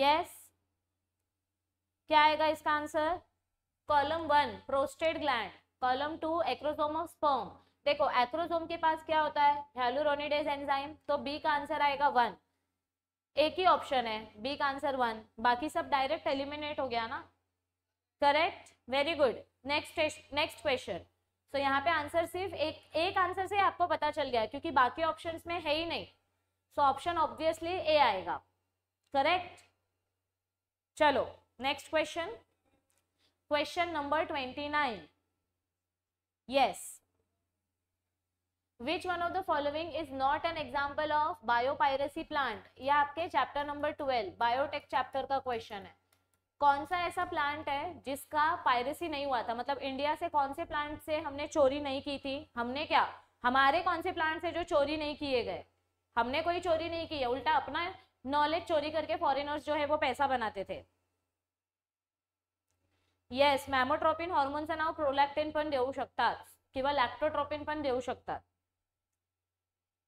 yes क्या आएगा इसका answer column one prostate gland column two acrosome of sperm देखो एक्रोसोम के पास क्या होता है हेलोरोनिडेज एंजाइम तो बी का आंसर आएगा वन एक ही ऑप्शन है बी का आंसर वन बाकी सब डायरेक्ट एलिमिनेट हो गया ना correct very good next next question so यहाँ पे आंसर सिर्फ एक एक आंसर से आपको पता चल गया क्योंकि बाकी ऑप्शंस में है ही नहीं सो ऑप्शन ऑब्वियसली ए आएगा करेक्ट चलो next question question number twenty nine yes which one of the following is not an example of biopiracy plant यह आपके chapter number twelve biotech chapter का क्वेश्चन है कौन सा ऐसा प्लांट है जिसका पायरेसी नहीं हुआ था मतलब इंडिया से कौन से प्लांट से हमने चोरी नहीं की थी हमने क्या हमारे कौन से प्लांट से जो चोरी नहीं किए गए हमने कोई चोरी नहीं की है उल्टा अपना नॉलेज चोरी करके फॉरेनर्स जो है वो पैसा बनाते थे येस हॉर्मोन हॉर्मोनचं नाव प्रोलैक्टिन पण देऊ शकतात कि लॅक्टोट्रॉपिन पण देऊ शकतात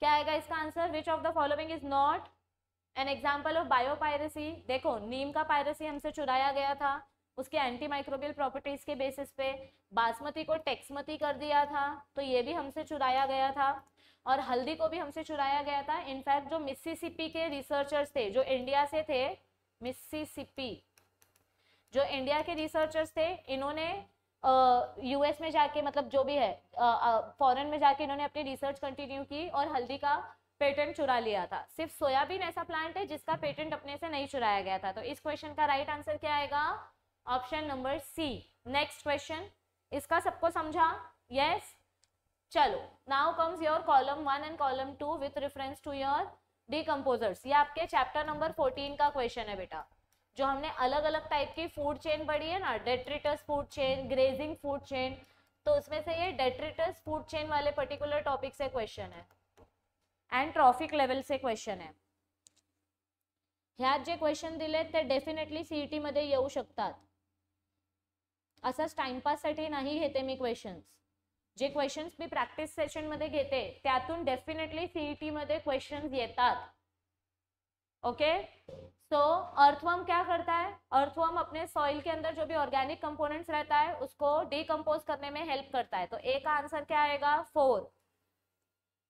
क्या आएगा इसका answer which of the following is not an example of biopiracy देखो नीम का पायरेसी हमसे चुराया गया था उसके एंटी माइक्रोबियल प्रॉपर्टीज के बेसिस पे बासमती को टेक्समती कर दिया था तो ये भी हमसे चुराया गया था और हल्दी को भी हमसे चुराया गया था इनफैक्ट जो मिसिसिपी के रिसर्चर्स थे जो इंडिया से थे मिसिसिपी जो इंडिया के रिसर्चर्स थे इन्होंने यूएस में जाके मतलब जो भी है फॉरेन में जाके इन्होंने अपनी रिसर्च कंटिन्यू की और हल्दी का पेटेंट चुरा लिया था सिर्फ सोयाबीन ऐसा प्लांट है जिसका पेटेंट अपने से नहीं चुराया गया था तो इस क्वेश्चन का राइट आंसर क्या आएगा option number C next question इसका सबको समझा यस yes? चलो now comes your column one and column two with reference to your decomposers ये आपके चैप्टर नंबर फोर्टीन का क्वेश्चन है बेटा जो हमने अलग अलग टाइप की फूड चेन पढ़ी है ना detritus food chain grazing food chain तो उसमें से ये डेट्रिटस फूड चेन वाले पर्टिकुलर टॉपिक से क्वेश्चन है एंड ट्रॉफिक लेवल से क्वेश्चन है हाथ जे क्वेश्चन दिल डेफिनेटली सीईटी मध्ये येऊ टाइमपास नहीं घते मैं क्वेश्चन्स जे क्वेश्चन्स मैं प्रैक्टिस सेशन घेते घते डेफिनेटली सीईटी मध्ये क्वेश्चन येतात ओके सो अर्थवर्म क्या करता है अर्थवर्म अपने सॉइल के अंदर जो भी ऑर्गेनिक कंपोनेंट्स रहता है उसको डिकम्पोज करने में हेल्प करता है तो ए का आंसर क्या आएगा फोर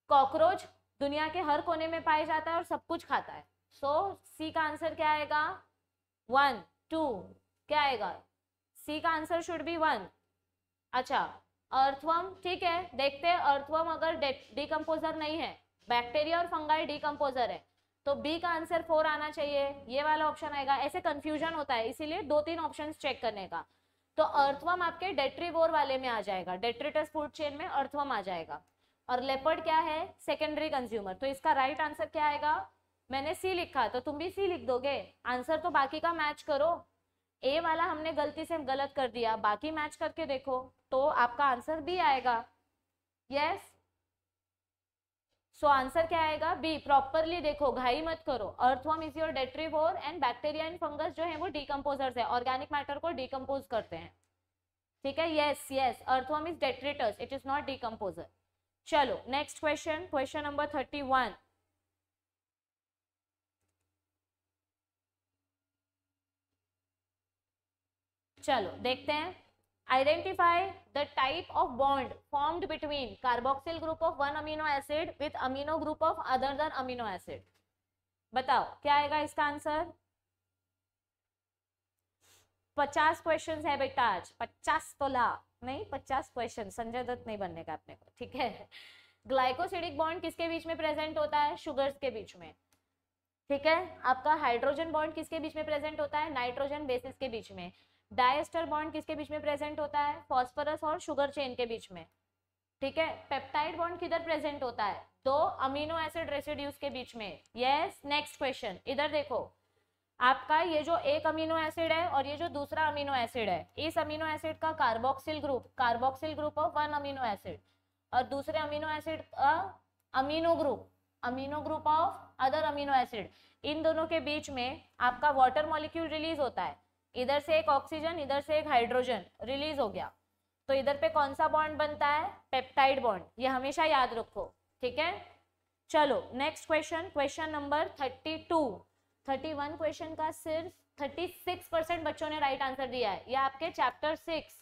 कॉकरोच दुनिया के हर कोने में पाया जाता है और सब कुछ खाता है सो so, सी का आंसर क्या आएगा वन टू क्या आएगा सी का आंसर शुड बी वन अच्छा अर्थवम ठीक है देखते हैं अर्थवम अगर डिकम्पोजर नहीं है बैक्टीरिया और फंगाई डिकम्पोजर है तो बी का आंसर फोर आना चाहिए ये वाला ऑप्शन आएगा ऐसे कंफ्यूजन होता है इसीलिए दो तीन ऑप्शन चेक करने का तो अर्थवम आपके डेट्रीवोर वाले में आ जाएगा डेट्रीटस फूड चेन में अर्थवम आ जाएगा और लेपर्ड क्या है सेकेंडरी कंज्यूमर तो इसका राइट right आंसर क्या आएगा मैंने सी लिखा तो तुम भी सी लिख दोगे आंसर तो बाकी का मैच करो ए वाला हमने गलती से गलत कर दिया बाकी मैच करके देखो तो आपका आंसर बी आएगा यस सो आंसर क्या आएगा बी प्रॉपरली देखो घाई मत करो earthworm is your detritivore and bacteria and fungus जो है वो डिकम्पोजर्स है ऑर्गेनिक मैटर को डिकम्पोज करते हैं ठीक है yes yes earthworm is detritivores it is not decomposer चलो next question question number thirty one चलो देखते हैं identify the type of bond formed between carboxyl group of one amino acid with amino group of other than amino acid बताओ क्या आएगा इसका answer पचास question है बेटा आज पचास तो ला नहीं पचास क्वेश्चन संजय दत्त नहीं बनने का अपने को ठीक है ग्लाइकोसिडिक बॉन्ड किसके बीच में प्रेजेंट होता है शुगर्स के बीच में ठीक है आपका हाइड्रोजन बॉन्ड किसके बीच में प्रेजेंट होता है नाइट्रोजन बेसिस के बीच में डायस्टर बॉन्ड किसके बीच में प्रेजेंट होता है फॉस्फरस और शुगर चेन के बीच में ठीक है पेप्टाइड बॉन्ड किधर प्रेजेंट होता है दो अमीनो एसिड रेसिड्यूज के बीच में यस नेक्स्ट क्वेश्चन इधर देखो आपका ये जो एक अमीनो एसिड है और ये जो दूसरा अमीनो एसिड है इस अमीनो एसिड का carboxyl group carboxyl group of one amino acid और दूसरे अमीनो एसिड का amino group amino group of other amino acid इन दोनों के बीच में आपका वाटर मॉलिक्यूल रिलीज होता है इधर से एक ऑक्सीजन इधर से एक हाइड्रोजन रिलीज हो गया तो इधर पे कौन सा बॉन्ड बनता है पेप्टाइड बॉन्ड ये हमेशा याद रखो ठीक है चलो next question question number thirty two thirty one question का सिर्फ थर्टी सिक्स परसेंट बच्चों ने राइट आंसर दिया है यह आपके चैप्टर सिक्स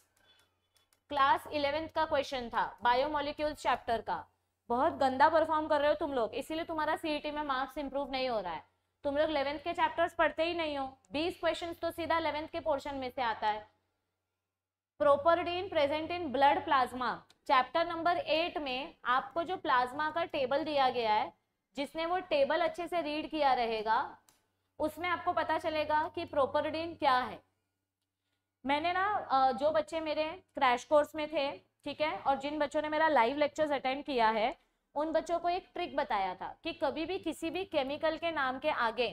क्लास इलेवेंथ का क्वेश्चन था बायोमोलिक्यूल्स चैप्टर का बहुत गंदा परफॉर्म कर रहे हो तुम लोग इसीलिए तुम्हारा सीईटी e में मार्क्स इंप्रूव नहीं हो रहा है तुम लोग इलेवेंथ के चैप्टर्स पढ़ते ही नहीं हो बीस क्वेश्चन तो सीधा इलेवेंथ के पोर्शन में से आता है डीन present in blood plasma chapter number eight में आपको जो प्लाज्मा का टेबल दिया गया है जिसने वो टेबल अच्छे से रीड किया रहेगा उसमें आपको पता चलेगा कि प्रोपरडीन क्या है मैंने ना जो बच्चे मेरे क्रैश कोर्स में थे ठीक है और जिन बच्चों ने मेरा लाइव लेक्चर्स अटेंड किया है उन बच्चों को एक ट्रिक बताया था कि कभी भी किसी भी केमिकल के नाम के आगे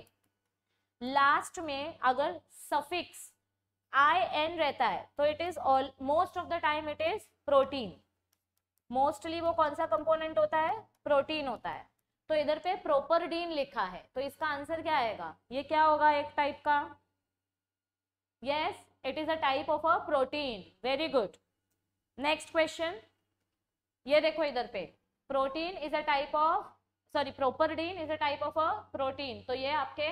लास्ट में अगर सफिक्स आई एन रहता है तो it is all most of the time it is protein mostly वो कौन सा कंपोनेंट होता है प्रोटीन होता है तो इधर पे प्रोपर डीन लिखा है तो इसका आंसर क्या आएगा ये क्या होगा एक टाइप का yes it is a type of a protein very good next question ये देखो इधर पे protein is a type of sorry properdin is a type of a protein तो ये आपके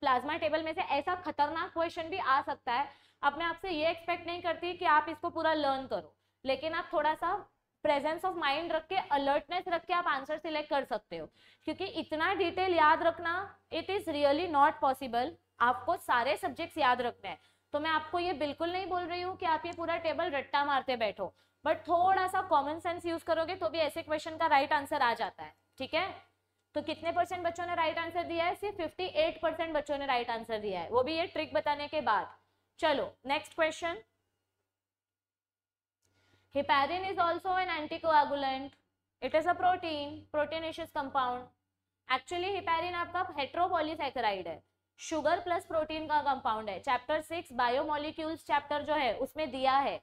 प्लाज्मा टेबल में से ऐसा खतरनाक क्वेश्चन भी आ सकता है अब मैं आपसे ये एक्सपेक्ट नहीं करती कि आप इसको पूरा लर्न करो लेकिन आप थोड़ा सा प्रेजेंस ऑफ माइंड रख के अलर्टनेस रख के आप आंसर सिलेक्ट कर सकते हो क्योंकि इतना डिटेल याद रखना it is really not possible आपको सारे सब्जेक्ट्स याद रखने हैं तो मैं आपको ये बिल्कुल नहीं बोल रही हूँ कि आप ये पूरा टेबल रट्टा मारते बैठो बट थोड़ा सा कॉमन सेंस यूज करोगे तो भी ऐसे क्वेश्चन का राइट right आंसर आ जाता है ठीक है तो कितने परसेंट बच्चों ने राइट right आंसर दिया है सिर्फ फिफ्टी परसेंट बच्चों ने राइट right आंसर दिया है वो भी ये ट्रिक बताने के बाद चलो next question Heparin is also an anticoagulant. It is a protein, proteinaceous compound. Actually heparin आपका हेट्रोपोलीसैकेराइड है शुगर प्लस प्रोटीन का कंपाउंड है चैप्टर सिक्स बायोमोलिक्यूल्स चैप्टर जो है उसमें दिया है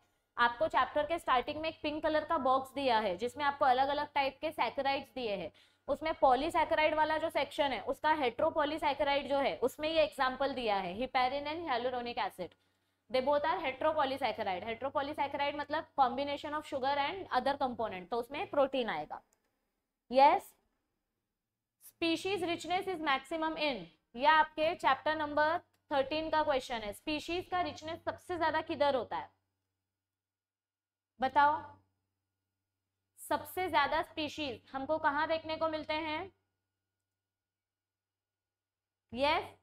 आपको चैप्टर के स्टार्टिंग में एक पिंक कलर का बॉक्स दिया है जिसमें आपको अलग अलग टाइप के सैकेराइड्स दिए हैं उसमें पॉलीसैकेराइड वाला जो सेक्शन है उसका हेट्रोपोलीसैकेराइड जो है उसमें ये एग्जाम्पल दिया है heparin and hyaluronic acid they both are heteropolysaccharide heteropolysaccharide मतलब combination of sugar and other component तो उसमें प्रोटीन आएगा yes species richness is maximum in यह आपके चैप्टर नंबर थर्टीन का क्वेश्चन है स्पीशीज का रिचनेस सबसे ज्यादा किधर होता है बताओ सबसे ज्यादा स्पीशीज हमको कहाँ देखने को मिलते हैं यस yes?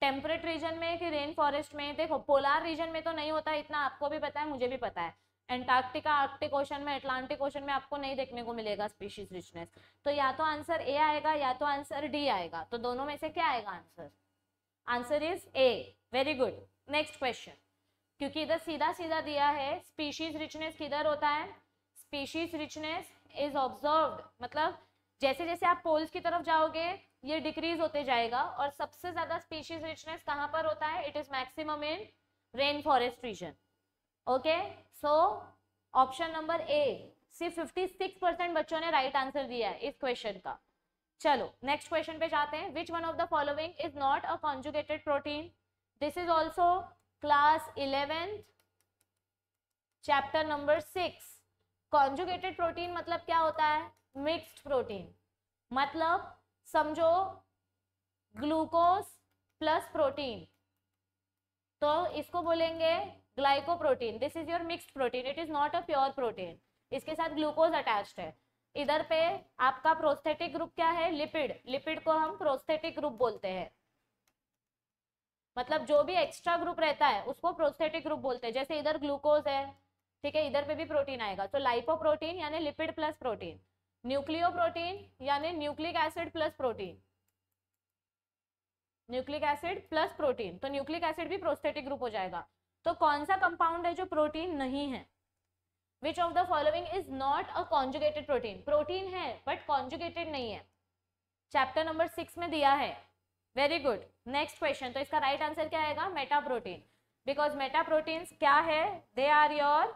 टेम्परेट रीजन में कि रेन फॉरेस्ट में देखो पोलार रीजन में तो नहीं होता इतना आपको भी पता है मुझे भी पता है एंटार्क्टिका आर्कटिक ओशन में अटलांटिक ओशन में आपको नहीं देखने को मिलेगा स्पीशीज रिचनेस तो या तो आंसर ए आएगा या तो आंसर डी आएगा तो दोनों में से क्या आएगा answer answer is A very good next question क्योंकि इधर सीधा सीधा दिया है स्पीशीज रिचनेस किधर होता है स्पीशीज रिचनेस इज ऑब्जर्व मतलब जैसे जैसे आप पोल्स की तरफ जाओगे ये डिक्रीज होते जाएगा और सबसे ज्यादा स्पीशीज रिचनेस कहाँ पर होता है it is maximum in rain forest region okay so option number A सिर्फ सिक्स परसेंट बच्चों ने राइट right आंसर दिया है इस क्वेश्चन का चलो नेक्स्ट क्वेश्चन पे जाते हैं which one of the following is not a conjugated protein this is also class eleventh chapter number six conjugated protein मतलब क्या होता है मिक्सड प्रोटीन मतलब समझो ग्लूकोज प्लस प्रोटीन तो इसको बोलेंगे glycoprotein this is your mixed protein it is not a pure protein इसके साथ ग्लूकोज अटैच्ड है इधर पे आपका प्रोस्थेटिक ग्रुप क्या है लिपिड लिपिड को हम प्रोस्थेटिक ग्रुप बोलते हैं मतलब जो भी एक्स्ट्रा ग्रुप रहता है उसको प्रोस्थेटिक ग्रुप बोलते हैं जैसे इधर ग्लूकोज है ठीक है इधर पे भी प्रोटीन आएगा तो लाइपो प्रोटीन यानी lipid plus protein nucleoprotein यानी nucleic acid plus protein nucleic acid plus protein तो न्यूक्लिक एसिड भी प्रोस्थेटिक ग्रुप हो जाएगा तो कौन सा कंपाउंड है जो प्रोटीन नहीं है which of the following is not a conjugated protein protein है बट कॉन्जुगेटेड नहीं है चैप्टर नंबर सिक्स में दिया है वेरी गुड नेक्स्ट क्वेश्चन तो इसका राइट right आंसर क्या आएगा metaprotein because metaproteins क्या है they are your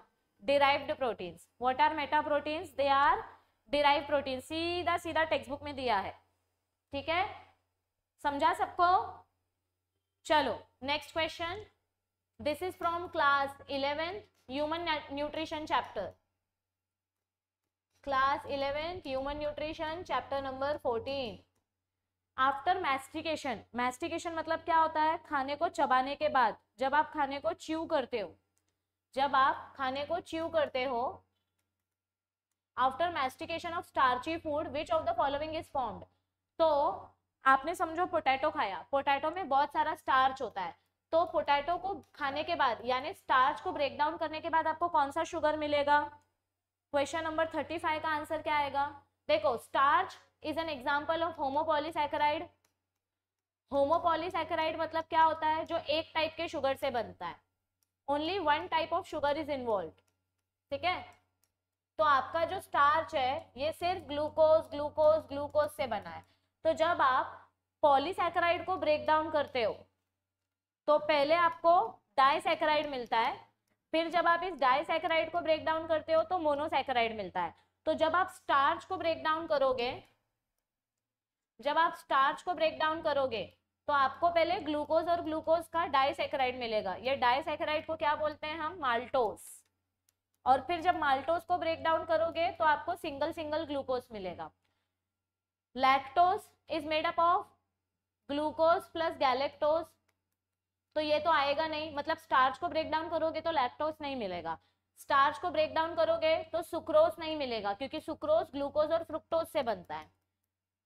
derived proteins what are metaproteins they are derive protein सीधा सीधा टेक्स्ट बुक में दिया है ठीक है समझा सबको चलो next question this is from class eleventh human nutrition chapter class eleventh human nutrition chapter number fourteen after mastication mastication मतलब क्या होता है खाने को चबाने के बाद जब आप खाने को च्यू करते हो जब आप खाने को च्यू करते हो after mastication of starchy food which of the following is formed तो आपने समझो पोटैटो खाया पोटैटो में बहुत सारा स्टार्च होता है तो पोटैटो को खाने के बाद यानी स्टार्च को ब्रेक डाउन करने के बाद आपको कौन सा शुगर मिलेगा क्वेश्चन नंबर थर्टी फाइव का आंसर क्या आएगा देखो starch is an example of homopolysaccharide homopolysaccharide मतलब क्या होता है जो एक टाइप के शुगर से बनता है only one type of sugar is involve ठीक है तो आपका जो स्टार्च है ये सिर्फ ग्लूकोज ग्लूकोज ग्लूकोज से बना है तो जब आप पॉलीसेकेराइड को ब्रेक डाउन करते हो तो पहले आपको डाइसेकेराइड मिलता है फिर जब आप इस डाइसेकेराइड को ब्रेक डाउन करते हो तो मोनोसेकेराइड मिलता है तो जब आप स्टार्च को ब्रेक डाउन करोगे जब आप स्टार्च को ब्रेक डाउन करोगे तो आपको पहले ग्लूकोज और ग्लूकोज का डाइसेकेराइड मिलेगा ये डाइसेकेराइड को क्या बोलते हैं हम माल्टोस और फिर जब माल्टोज को ब्रेक डाउन करोगे तो आपको सिंगल सिंगल ग्लूकोज मिलेगा lactose is made up of glucose plus galactose तो ये तो आएगा नहीं मतलब स्टार्च को ब्रेक डाउन करोगे तो लैक्टोज नहीं मिलेगा स्टार्च को ब्रेक डाउन करोगे तो सुक्रोज नहीं मिलेगा क्योंकि सुक्रोज ग्लूकोज और फ्रुक्टोज से बनता है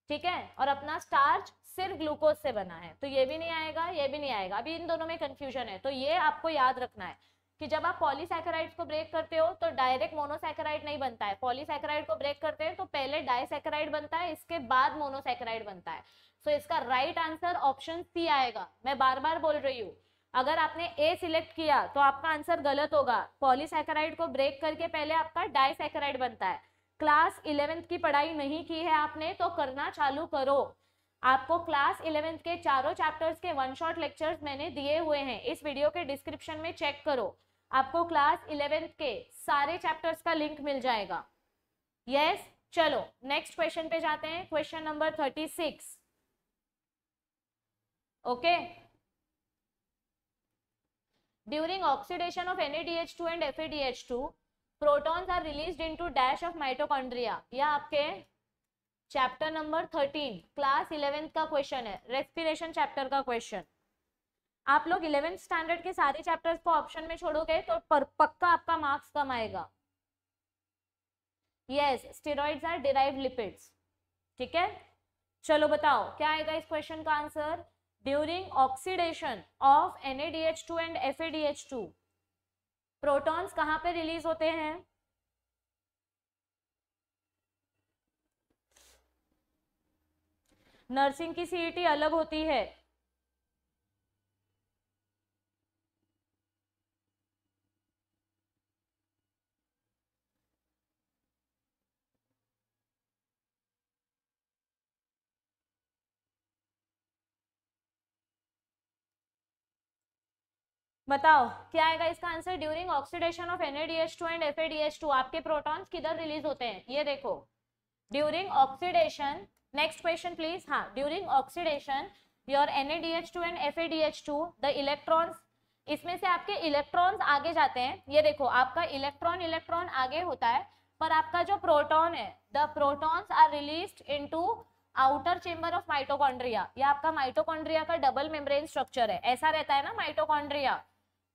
ठीक है और अपना स्टार्च सिर्फ ग्लूकोज से बना है तो ये भी नहीं आएगा ये भी नहीं आएगा अभी इन दोनों में कंफ्यूजन है तो ये आपको याद रखना है कि जब आप पॉलीसेकेराइड्स को ब्रेक करते हो तो डायरेक्ट मोनोसेकेराइड नहीं बनता है पॉलीसेकेराइड को ब्रेक करते हैं तो पहले डायसेकेराइड बनता है इसके बाद मोनोसेकेराइड बनता है सो so, इसका राइट आंसर ऑप्शन सी आएगा मैं बार बार बोल रही हूँ अगर आपने ए सिलेक्ट किया तो आपका आंसर गलत होगा पॉलीसेकेराइड को ब्रेक करके पहले आपका डायसेकेराइड बनता है क्लास इलेवेंथ की पढ़ाई नहीं की है आपने तो करना चालू करो आपको क्लास इलेवेंथ के चारों चैप्टर्स के वन शॉट लेक्चर्स मैंने दिए हुए हैं इस वीडियो के डिस्क्रिप्शन में चेक करो आपको क्लास इलेवेंथ के सारे चैप्टर्स का लिंक मिल जाएगा यस yes? चलो नेक्स्ट क्वेश्चन पे जाते हैं question number thirty six okay during oxidation during oxidation of NADH2 two protons are release into dash of mitochondria या आपके chapter number thirteen class eleventh का क्वेश्चन है रेस्पिरेशन चैप्टर का question आप लोग इलेवेंथ स्टैंडर्ड के सारे chapters को ऑप्शन में छोड़ोगे तो पर, पक्का आपका मार्क्स कम आएगा yes steroids are derive lipids ठीक है चलो बताओ क्या आएगा इस क्वेश्चन का answer during oxidation of two and FADH2 protons कहाँ पे रिलीज होते हैं नर्सिंग की सीईटी e अलग होती है बताओ क्या आएगा इसका answer during oxidation of two and F two आपके प्रोटॉन्स किधर रिलीज होते हैं ये देखो during oxidation next question please हाँ during oxidation your two and F two the electrons इसमें से आपके इलेक्ट्रॉन्स आगे जाते हैं ये देखो आपका इलेक्ट्रॉन इलेक्ट्रॉन आगे होता है पर आपका जो प्रोटॉन है the protons are released into outer chamber of mitochondria ये आपका माइटोकॉन्ड्रिया का डबल मेम्ब्रेन स्ट्रक्चर है ऐसा रहता है ना माइटोकॉन्ड्रिया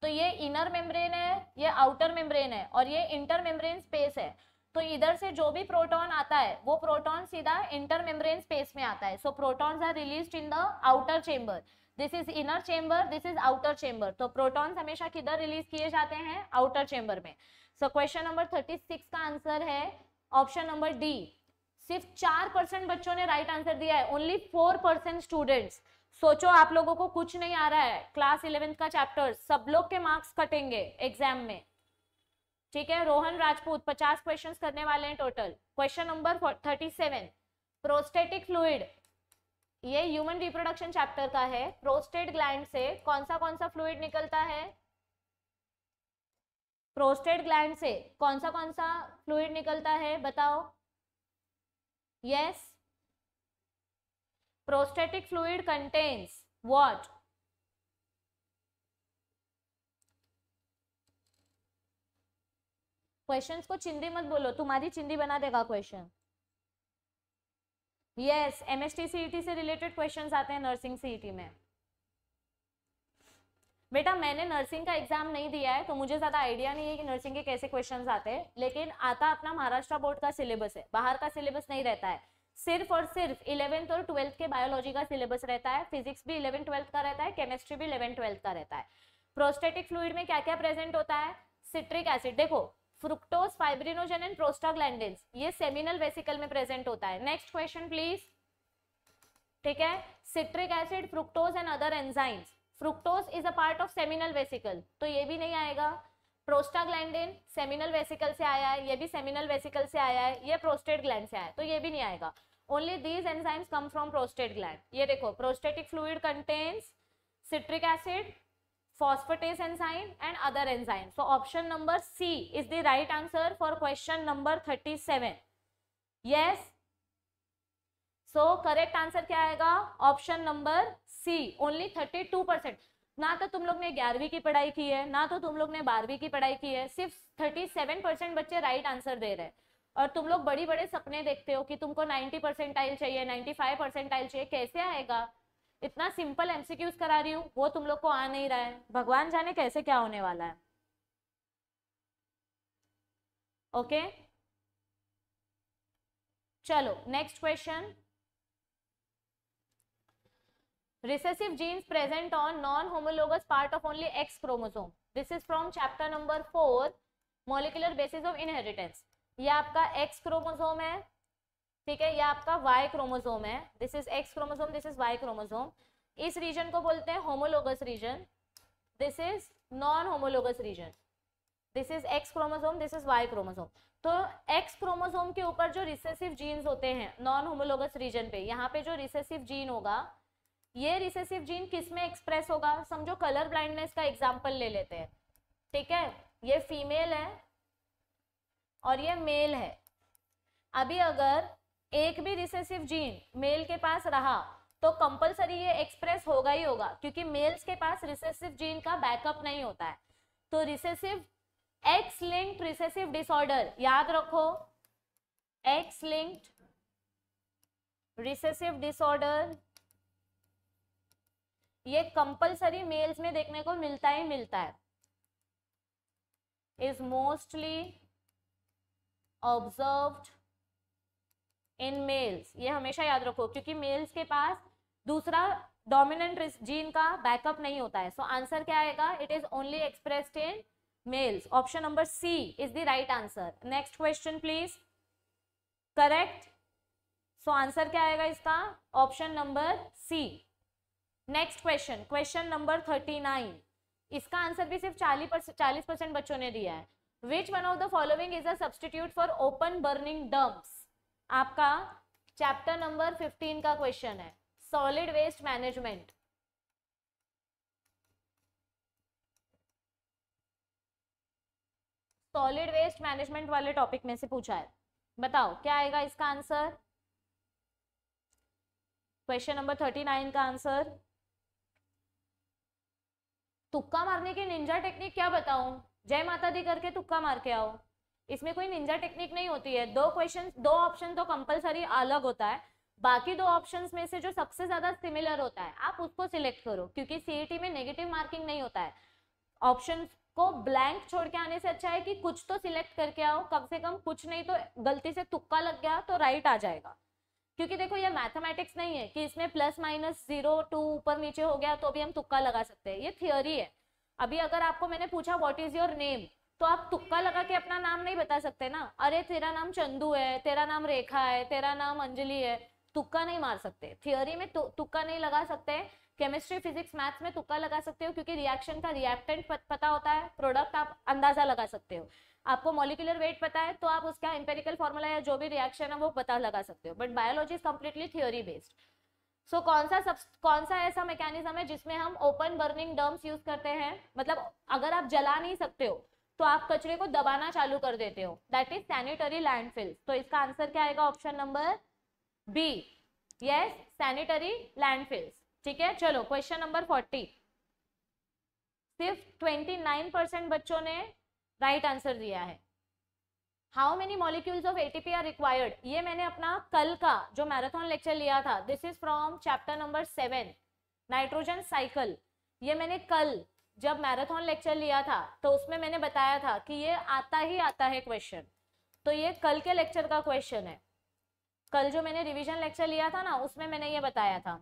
तो ये इनर मेम्ब्रेन है ये आउटर मेम्ब्रेन है और ये इंटर मेम्ब्रेन स्पेस है तो इधर से जो भी प्रोटॉन आता है वो प्रोटॉन सीधा इंटर मेम्ब्रेन स्पेस में आता है so protons are released in the outer chamber this is inner chamber this is outer chamber तो प्रोटॉन्स हमेशा किधर रिलीज किए जाते हैं आउटर चेम्बर में so question number thirty six का आंसर है ऑप्शन नंबर डी सिर्फ चार परसेंट बच्चों ने राइट right आंसर दिया है ओनली फोर परसेंट स्टूडेंट्स सोचो आप लोगों को कुछ नहीं आ रहा है क्लास इलेवेंथ का चैप्टर सब लोग के मार्क्स कटेंगे एग्जाम में ठीक है रोहन राजपूत पचास क्वेश्चन करने वाले हैं total question number thirty seven prostatic fluid ये ह्यूमन रिप्रोडक्शन चैप्टर का है प्रोस्टेट ग्लैंड से कौन सा कौन सा फ्लूड निकलता है प्रोस्टेट ग्लैंड से कौन सा कौन सा फ्लूड निकलता है बताओ yes prostatic fluid contains what questions को चिंदी मत बोलो तुम्हारी चिंदी बना देगा क्वेश्चन यस एमएसटी सीईटी से रिलेटेड क्वेश्चंस आते हैं नर्सिंग सीईटी e में बेटा मैंने नर्सिंग का एग्जाम नहीं दिया है तो मुझे ज़्यादा आइडिया नहीं है कि नर्सिंग के कैसे क्वेश्चंस आते हैं लेकिन आता अपना महाराष्ट्र बोर्ड का सिलेबस है बाहर का सिलेबस नहीं रहता है सिर्फ और सिर्फ इलेवेंथ और ट्वेल्थ के बायोलॉजी का सिलेबस रहता है फिजिक्स भी इलेवन ट्वेल्थ का रहता है केमिस्ट्री भी इलेवन ट्वेल्थ का रहता है प्रोस्टेटिक फ्लूड में क्या क्या प्रेजेंट होता है सिट्रिक एसिड देखो फ्रुक्टोज फाइब्रिनोजन एंड प्रोस्टाग्लैंड ये सेमिनल वेसिकल में प्रेजेंट होता है नेक्स्ट क्वेश्चन प्लीज ठीक है citric acid fructose and other enzymes fructose is a part of seminal vesicle तो ये भी नहीं आएगा प्रोस्टाग्लैंडिन सेमिनल वेसिकल से आया है ये भी सेमिनल वेसिकल से आया है ये प्रोस्टेट ग्लैंड से आया है तो ये भी नहीं आएगा only these enzymes come from prostate gland ये देखो prostatic fluid contains citric acid phosphatase enzyme and other enzymes so option number c is the right answer for question number 37 yes so correct answer क्या आएगा option number c only 32 percent ना तो तुम लोग ने ग्यारहवीं की पढ़ाई की है ना तो तुम लोग ने बारहवीं की पढ़ाई की है सिर्फ 37 परसेंट बच्चे राइट right आंसर दे रहे हैं और तुम लोग बड़ी बड़े सपने देखते हो कि तुमको 90 परसेंट टाइल चाहिए फाइव परसेंट टाइल चाहिए कैसे आएगा इतना सिंपल एमसीक्यूज करा रही हूँ वो तुम लोग को आ नहीं रहा है भगवान जाने कैसे क्या होने वाला है ओके चलो next question recessive genes present on non homologous part of only X chromosome this is from chapter number four molecular basis of inheritance ये आपका एक्स क्रोमोजोम है ठीक है ये आपका वाई क्रोमोजोम है this is X chromosome this is Y chromosome इस region को बोलते हैं homologous region this is non homologous region this is X chromosome this is Y chromosome तो एक्स क्रोमोजोम के ऊपर जो रिसेसिव जीन्स होते हैं नॉन होमोलोगस रीजन पे यहाँ पे जो रिसेसिव जीन होगा ये रिसेसिव जीन किस में एक्सप्रेस होगा समझो कलर ब्लाइंडनेस का एग्जाम्पल ले लेते हैं ठीक है ये फीमेल है और ये मेल है अभी अगर एक भी रिसेसिव जीन मेल के पास रहा तो कंपलसरी ये एक्सप्रेस होगा ही होगा क्योंकि मेल्स के पास रिसेसिव जीन का बैकअप नहीं होता है तो recessive X linked recessive disorder याद रखो एक्स लिंक्ड रिसेसिव डिसऑर्डर ये कंपलसरी मेल्स में देखने को मिलता ही मिलता है is mostly observed in males ये हमेशा याद रखो क्योंकि मेल्स के पास दूसरा डोमिनेंट जीन का बैकअप नहीं होता है सो so, आंसर क्या आएगा it is only expressed in males option number C is the right answer next question please correct so answer क्या आएगा इसका option number C next question question number thirty nine इसका answer भी सिर्फ चालीस चालीस परसेंट बच्चों ने दिया है which one of the following is a substitute for open burning dumps आपका चैप्टर नंबर 15 का क्वेश्चन है solid waste management solid waste management वाले टॉपिक में से पूछा है बताओ क्या आएगा इसका answer question number thirty nine का आंसर तुक्का मारने की निंजा टेक्निक क्या बताऊं जय माता दी करके तुक्का मार के आओ इसमें कोई निंजा टेक्निक नहीं होती है दो क्वेश्चन दो ऑप्शन तो कंपलसरी अलग होता है बाकी दो ऑप्शन में से जो सबसे ज्यादा सिमिलर होता है आप उसको सिलेक्ट करो क्योंकि सीईटी में नेगेटिव मार्किंग नहीं होता है ऑप्शन को ब्लैंक छोड़ के आने से अच्छा है कि कुछ तो सिलेक्ट करके आओ कम से कम कुछ नहीं तो गलती से तुक्का लग गया तो राइट आ जाएगा क्योंकि देखो ये मैथमेटिक्स नहीं है कि इसमें प्लस माइनस जीरो टू ऊपर नीचे हो गया तो भी हम तुक्का लगा सकते हैं ये थियोरी है अभी अगर आपको मैंने पूछा वॉट इज योर नेम तो आप तुक्का लगा के अपना नाम नहीं बता सकते ना अरे तेरा नाम चंदू है तेरा नाम रेखा है तेरा नाम अंजलि है तुक्का नहीं मार सकते थियोरी में तु, तुक्का नहीं लगा सकते केमिस्ट्री फिजिक्स मैथ्स में तुक्का लगा सकते हो क्योंकि रिएक्शन का रिएक्टेंट पता होता है प्रोडक्ट आप अंदाजा लगा सकते हो आपको मोलिकुलर वेट पता है तो आप उसका एम्पेरिकल फॉर्मूला या जो भी रिएक्शन है वो पता लगा सकते हो but biology is completely theory based so so, कौन सा सब कौन सा ऐसा मैकेनिज्म है जिसमें हम ओपन बर्निंग डर्म्स यूज करते हैं मतलब अगर आप जला नहीं सकते हो तो आप कचरे को दबाना चालू कर देते हो दैट इज सैनिटरी लैंडफिल तो इसका आंसर क्या आएगा option number B yes sanitary landfills ठीक है चलो क्वेश्चन नंबर फोर्टी सिर्फ ट्वेंटी नाइन परसेंट बच्चों ने राइट right आंसर दिया है how many molecules of ATP are required ये मैंने अपना कल का जो मैराथन लेक्चर लिया था this is from chapter number seven nitrogen cycle ये मैंने कल जब मैराथन लेक्चर लिया था तो उसमें मैंने बताया था कि ये आता ही आता है क्वेश्चन तो ये कल के लेक्चर का क्वेश्चन है कल जो मैंने रिवीजन लेक्चर लिया था ना उसमें मैंने ये बताया था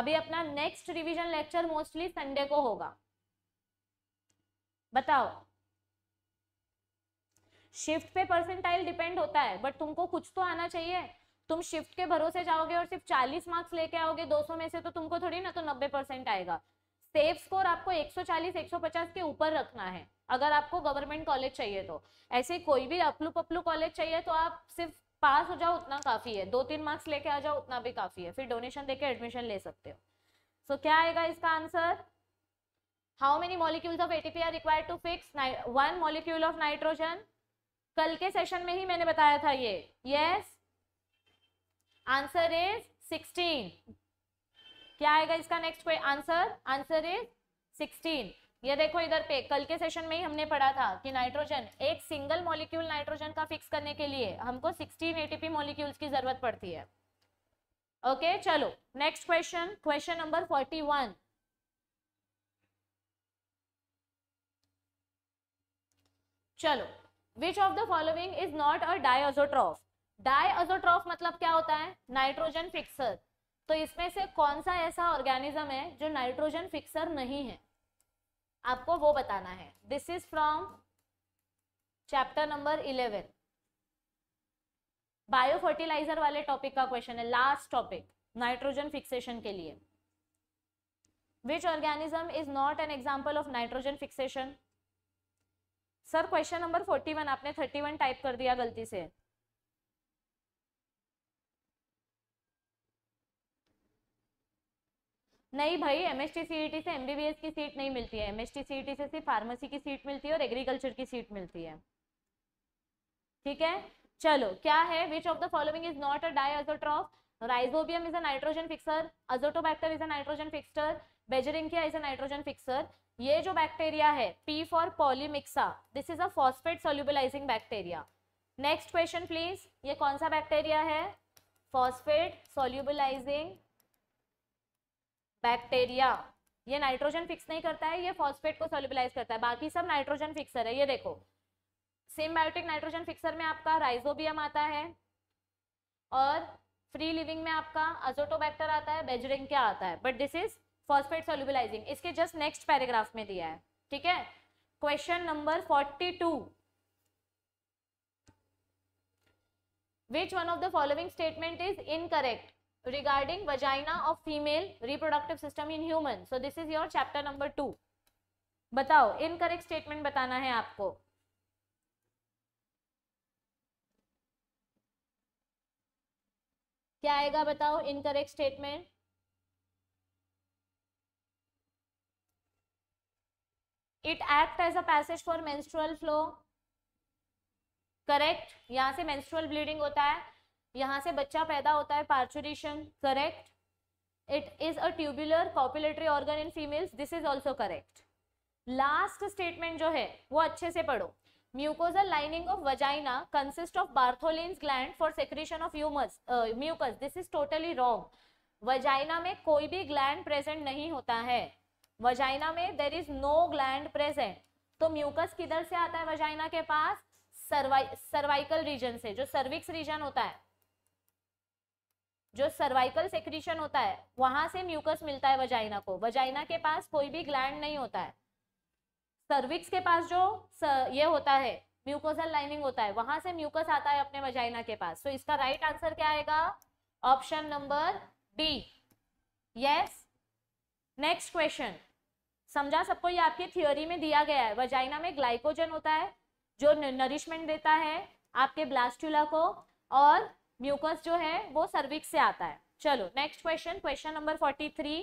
अभी अपना next revision lecture mostly Sunday को होगा बताओ शिफ्ट पे परसेंटाइल डिपेंड होता है बट तुमको कुछ तो आना चाहिए तुम शिफ्ट के भरोसे जाओगे और सिर्फ 40 मार्क्स लेके आओगे 200 में से तो तुमको थोड़ी ना तो 90 परसेंट आएगा सेफ स्कोर आपको 140 150 के ऊपर रखना है अगर आपको गवर्नमेंट कॉलेज चाहिए तो ऐसे कोई भी अपलू पपलू कॉलेज चाहिए तो आप सिर्फ पास हो जाओ उतना काफ़ी है दो तीन मार्क्स लेके आ जाओ उतना भी काफ़ी है फिर डोनेशन देके एडमिशन ले सकते हो सो so, क्या आएगा इसका answer how many molecules of ATP are require to fix one molecule of nitrogen कल के सेशन में ही मैंने बताया था ये यस आंसर इज सिक्सटीन क्या आएगा इसका नेक्स्ट कोई आंसर आंसर इज सिक्सटीन ये देखो इधर पे कल के सेशन में ही हमने पढ़ा था कि नाइट्रोजन एक सिंगल मॉलिक्यूल नाइट्रोजन का फिक्स करने के लिए हमको 16 एटीपी मॉलिक्यूल्स की जरूरत पड़ती है ओके okay, चलो नेक्स्ट क्वेश्चन क्वेश्चन नंबर 41 चलो which of the following is not a diazotroph diazotroph मतलब क्या होता है नाइट्रोजन फिक्सर तो इसमें से कौन सा ऐसा ऑर्गेनिज्म है जो नाइट्रोजन फिक्सर नहीं है आपको वो बताना है this is from chapter number eleven bio fertilizer वाले टॉपिक का क्वेश्चन है लास्ट टॉपिक नाइट्रोजन फिक्सेशन के लिए which organism is not an example of nitrogen fixation sir question number forty one आपने थर्टी वन टाइप कर दिया गलती से नहीं भाई एम एस टी टी से एम बी बी एस की सीट नहीं मिलती है एम एस टी टी से सिर्फ फार्मेसी की सीट मिलती है और एग्रीकल्चर की सीट मिलती है ठीक है चलो क्या है which of the following is not a diazotroph rhizobium is a nitrogen fixer azotobacter is a nitrogen fixer beijerinckia is a nitrogen fixer ये जो बैक्टीरिया है P for polymyxa this is a phosphate solubilizing bacteria next question please ये कौन सा bacteria है phosphate solubilizing bacteria ये nitrogen fix नहीं करता है ये फॉस्फेट को सोल्यूबलाइज करता है बाकी सब नाइट्रोजन फिक्सर है ये देखो सिम्बायोटिक नाइट्रोजन फिक्सर में आपका राइजोबियम आता है और फ्री लिविंग में आपका अजोटोबैक्टर आता है बेजरिंग क्या आता है but this is phosphate solubilizing इसके जस्ट नेक्स्ट पैराग्राफ में दिया है ठीक है question number forty two which one of the following statement is incorrect regarding vagina of female reproductive system in human so this is your chapter number two बताओ incorrect statement बताना है आपको क्या आएगा बताओ incorrect statement it act as a passage for menstrual flow correct यहाँ से menstrual bleeding होता है यहाँ से बच्चा पैदा होता है parturition correct it is a tubular copulatory organ in females this is also correct last statement जो है वो अच्छे से पढ़ो mucosal lining of vagina consist of bartholin's gland for secretion of humus mucus this is totally wrong vagina में कोई भी gland present नहीं होता है वजाइना में there is no gland present तो म्यूकस किधर से आता है वजाइना के पास सर्वाइ सर्वाइकल रीजन से जो सर्विक्स रीजन होता है जो सर्वाइकल सेक्रीशन होता है वहां से म्यूकस मिलता है वजाइना को वजाइना के पास कोई भी ग्लैंड नहीं होता है सर्विक्स के पास जो ये होता है म्यूकोसल लाइनिंग होता है वहां से म्यूकस आता है अपने वजाइना के पास तो इसका राइट आंसर क्या आएगा option number D yes next question समझा सबको ये आपकी थियोरी में दिया गया है वजाइना में ग्लाइकोजन होता है जो नरिशमेंट देता है आपके ब्लास्टूला को और म्यूकस जो है वो सर्विक्स से आता है चलो next question question number forty three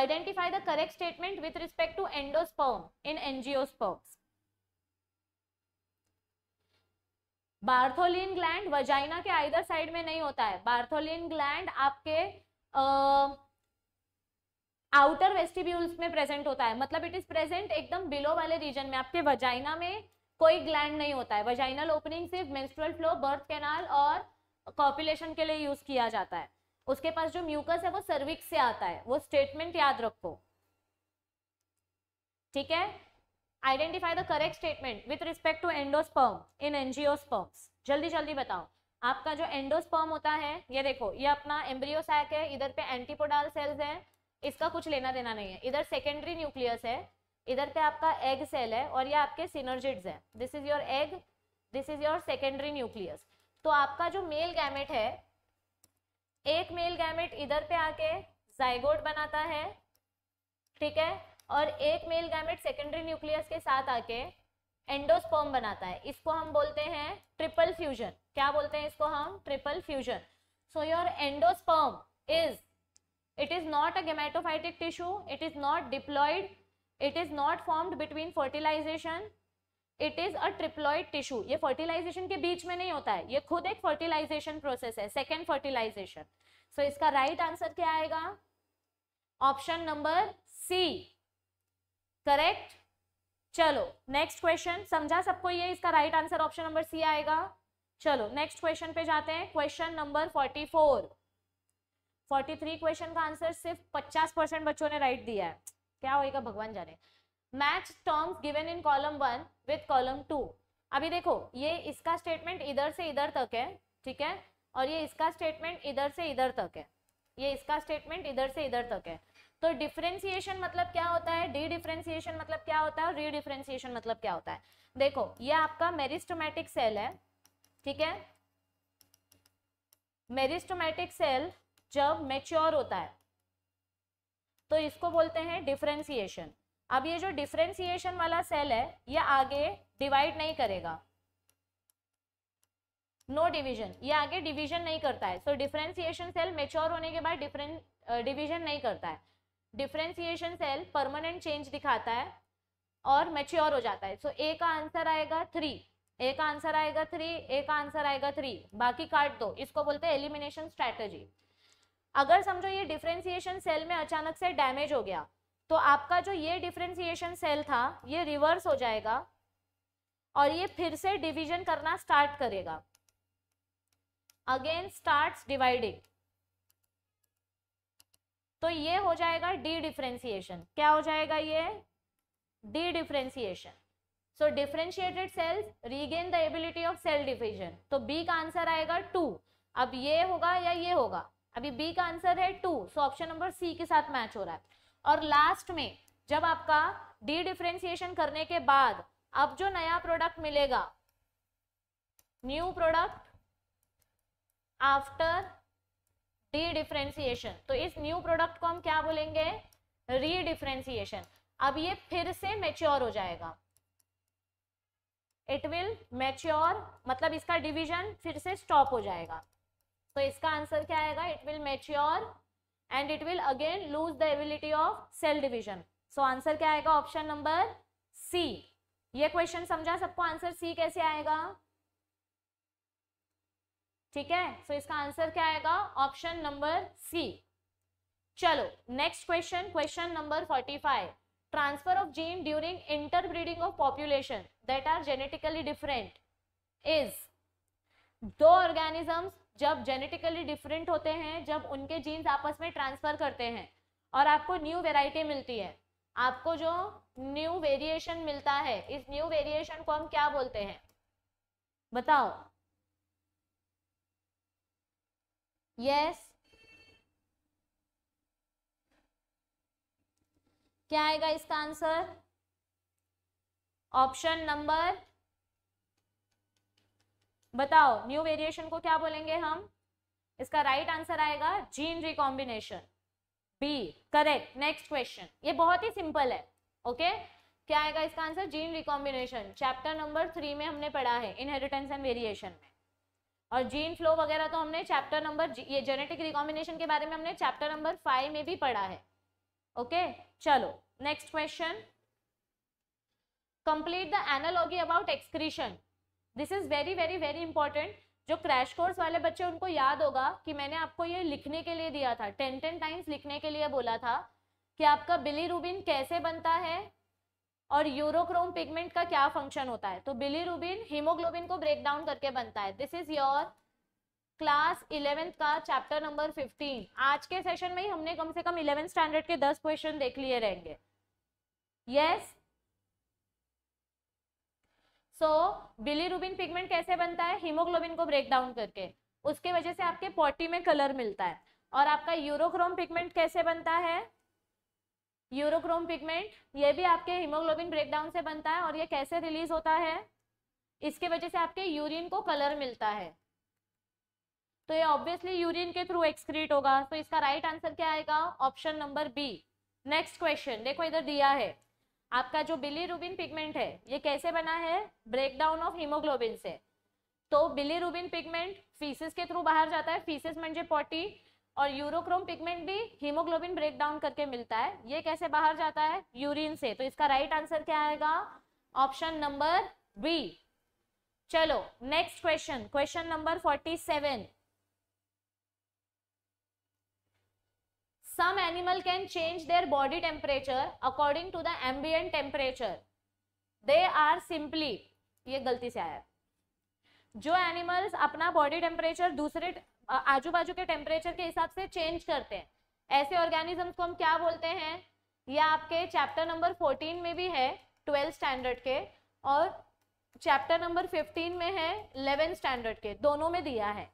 identify the correct statement with respect to endosperm in angiosperms Bartholin gland vagina के आइदर साइड में नहीं होता है बार्थोलिन ग्लैंड आपके आउटर वेस्टिब्यूल्स में प्रेजेंट होता है मतलब इट इज प्रेजेंट एकदम बिलो वाले रीजन में आपके वजाइना में कोई ग्लैंड नहीं होता है वजाइनल ओपनिंग सिर्फ मेंस्ट्रुअल फ्लो बर्थ कैनाल और कॉपुलेशन के लिए यूज किया जाता है उसके पास जो म्यूकस है वो सर्विक्स से आता है वो स्टेटमेंट याद रखो ठीक है identify the correct statement with respect to endosperm in angio जल्दी जल्दी बताओ आपका जो एंडोस्पर्म होता है ये देखो ये अपना एम्ब्रियोसैक है इधर पे एंटीपोडाल सेल्स है इसका कुछ लेना देना नहीं है इधर सेकेंडरी न्यूक्लियस है इधर पे आपका एग सेल है और ये आपके सिनर्जिड्स है this is your egg this is your secondary nucleus तो आपका जो मेल गैमेट है एक मेल गैमेट इधर पे आके जाइगोट बनाता है ठीक है और एक मेल गैमेट सेकेंडरी न्यूक्लियस के साथ आके एंडोस्पर्म बनाता है इसको हम बोलते हैं ट्रिपल फ्यूजन क्या बोलते हैं इसको हम triple fusion so your endosperm is it is not a gametophytic tissue it is not diploid it is not formed between fertilization it is a triploid tissue ये फर्टिलाइजेशन के बीच में नहीं होता है ये खुद एक फर्टिलाइजेशन प्रोसेस है सेकेंड फर्टिलाइजेशन सो इसका राइट right आंसर क्या आएगा ऑप्शन नंबर सी करेक्ट चलो नेक्स्ट क्वेश्चन समझा सबको ये इसका right answer option number C आएगा चलो नेक्स्ट क्वेश्चन पे जाते हैं question number forty four 43 question का आंसर सिर्फ 50 परसेंट बच्चों ने राइट दिया है क्या होएगा भगवान जाने match terms given in column one with column two अभी देखो ये इसका स्टेटमेंट इधर से इधर तक है ठीक है और ये इसका स्टेटमेंट इधर से इधर तक है ये इसका स्टेटमेंट इधर से इधर तक है तो डिफ्रेंसिएशन मतलब क्या होता है डी डिफ्रेंसिएशन मतलब क्या होता है री डिफ्रेंसिएशन मतलब क्या होता है देखो ये आपका मेरिस्टोमेटिक सेल है ठीक है मेरिस्टोमेटिक सेल जब मेच्योर होता है तो इसको बोलते हैं डिफ्रेंसिएशन अब ये जो डिफ्रेंसिएशन वाला सेल है ये आगे डिवाइड नहीं करेगा नो no डिवीजन ये आगे डिवीजन नहीं करता है सो डिफ्रेंसिएशन सेल मेच्योर होने के बाद डिफरेंट डिवीजन नहीं करता है डिफ्रेंसिएशन सेल परमानेंट चेंज दिखाता है और मेच्योर हो जाता है सो so, ए का आंसर आएगा थ्री ए का आंसर आएगा थ्री ए का आंसर आएगा थ्री बाकी काट दो इसको बोलते हैं एलिमिनेशन स्ट्रैटेजी अगर समझो ये डिफ्रेंसिएशन सेल में अचानक से डैमेज हो गया तो आपका जो ये डिफ्रेंसिएशन सेल था ये रिवर्स हो जाएगा और ये फिर से डिवीजन करना स्टार्ट करेगा अगेन स्टार्ट्स डिवाइडिंग तो ये हो जाएगा डी डिफ्रेंसिएशन क्या हो जाएगा ये dedifferentiation so differentiated cells regain the ability of cell division तो बी का आंसर आएगा टू अब ये होगा या ये होगा अभी बी का आंसर है two so option number C के साथ मैच हो रहा है और लास्ट में जब आपका डी डिफ्रेंसिएशन करने के बाद अब जो नया प्रोडक्ट मिलेगा new product after dedifferentiation तो इस न्यू प्रोडक्ट को हम क्या बोलेंगे रीडिफ्रेंसिएशन अब ये फिर से मेच्योर हो जाएगा इट विल मेच्योर मतलब इसका डिवीजन फिर से स्टॉप हो जाएगा तो इसका आंसर क्या आएगा it will mature and it will again lose the ability of cell division so answer क्या आएगा ऑप्शन नंबर सी ये क्वेश्चन समझा सबको आंसर सी कैसे आएगा ठीक है सो so इसका आंसर क्या आएगा ऑप्शन नंबर सी चलो next question question number forty five transfer of gene during interbreeding of population that are genetically different is दो ऑर्गेनिजम्स जब जेनेटिकली डिफरेंट होते हैं जब उनके जीन्स आपस में ट्रांसफ़र करते हैं और आपको न्यू वेराइटी मिलती है आपको जो न्यू वेरिएशन मिलता है इस न्यू वेरिएशन को हम क्या बोलते हैं बताओ यस क्या आएगा इसका आंसर ऑप्शन नंबर बताओ न्यू वेरिएशन को क्या बोलेंगे हम इसका राइट right आंसर आएगा gene recombination B correct next question ये बहुत ही सिंपल है ओके okay? क्या आएगा इसका answer gene recombination chapter number three में हमने पढ़ा है इनहेरिटेंस एंड वेरिएशन में और जीन फ्लो वगैरह तो हमने चैप्टर नंबर ये जेनेटिक रिकॉम्बिनेशन के बारे में हमने चैप्टर नंबर फाइव में भी पढ़ा है ओके okay? चलो next question complete the analogy about excretion this is very very very important जो क्रैश कोर्स वाले बच्चे उनको याद होगा कि मैंने आपको ये लिखने के लिए दिया था टेन टेन टाइम्स लिखने के लिए बोला था कि आपका बिली रूबिन कैसे बनता है और यूरोक्रोम पिगमेंट का क्या फंक्शन होता है तो बिली रूबिन हीमोग्लोबिन को ब्रेक डाउन करके बनता है this is your class eleventh का चैप्टर नंबर फिफ्टीन आज के सेशन में ही हमने कम से कम इलेवेंथ स्टैंडर्ड के दस क्वेश्चन देख लिए रहेंगे यस yes, सो बिलीरुबिन पिगमेंट कैसे बनता है हीमोग्लोबिन को ब्रेक डाउन करके उसके वजह से आपके पॉटी में कलर मिलता है और आपका यूरोक्रोम पिगमेंट कैसे बनता है यूरोक्रोम पिगमेंट ये भी आपके हीमोग्लोबिन ब्रेकडाउन से बनता है और ये कैसे रिलीज होता है इसके वजह से आपके यूरिन को कलर मिलता है तो ये ऑब्वियसली यूरिन के थ्रू एक्सक्रीट होगा तो इसका राइट right आंसर क्या आएगा option number B next question देखो इधर दिया है आपका जो बिली रूबिन पिगमेंट है ये कैसे बना है ब्रेकडाउन ऑफ हीमोग्लोबिन से तो बिली रूबिन पिगमेंट फीसिस के थ्रू बाहर जाता है फीसिस मंजे पॉटी और यूरोक्रोम पिगमेंट भी हीमोग्लोबिन ब्रेकडाउन करके मिलता है ये कैसे बाहर जाता है यूरिन से तो इसका राइट आंसर क्या आएगा ऑप्शन नंबर बी चलो next question question number forty seven some animal can change their body temperature according to the ambient temperature they are simply ये गलती से आया जो एनिमल्स अपना बॉडी टेम्परेचर दूसरे आजू बाजू के टेम्परेचर के हिसाब से चेंज करते हैं ऐसे ऑर्गेनिजम्स को हम क्या बोलते हैं यह आपके चैप्टर नंबर फोर्टीन में भी है ट्वेल्थ स्टैंडर्ड के और चैप्टर नंबर फिफ्टीन में है 11 स्टैंडर्ड के दोनों में दिया है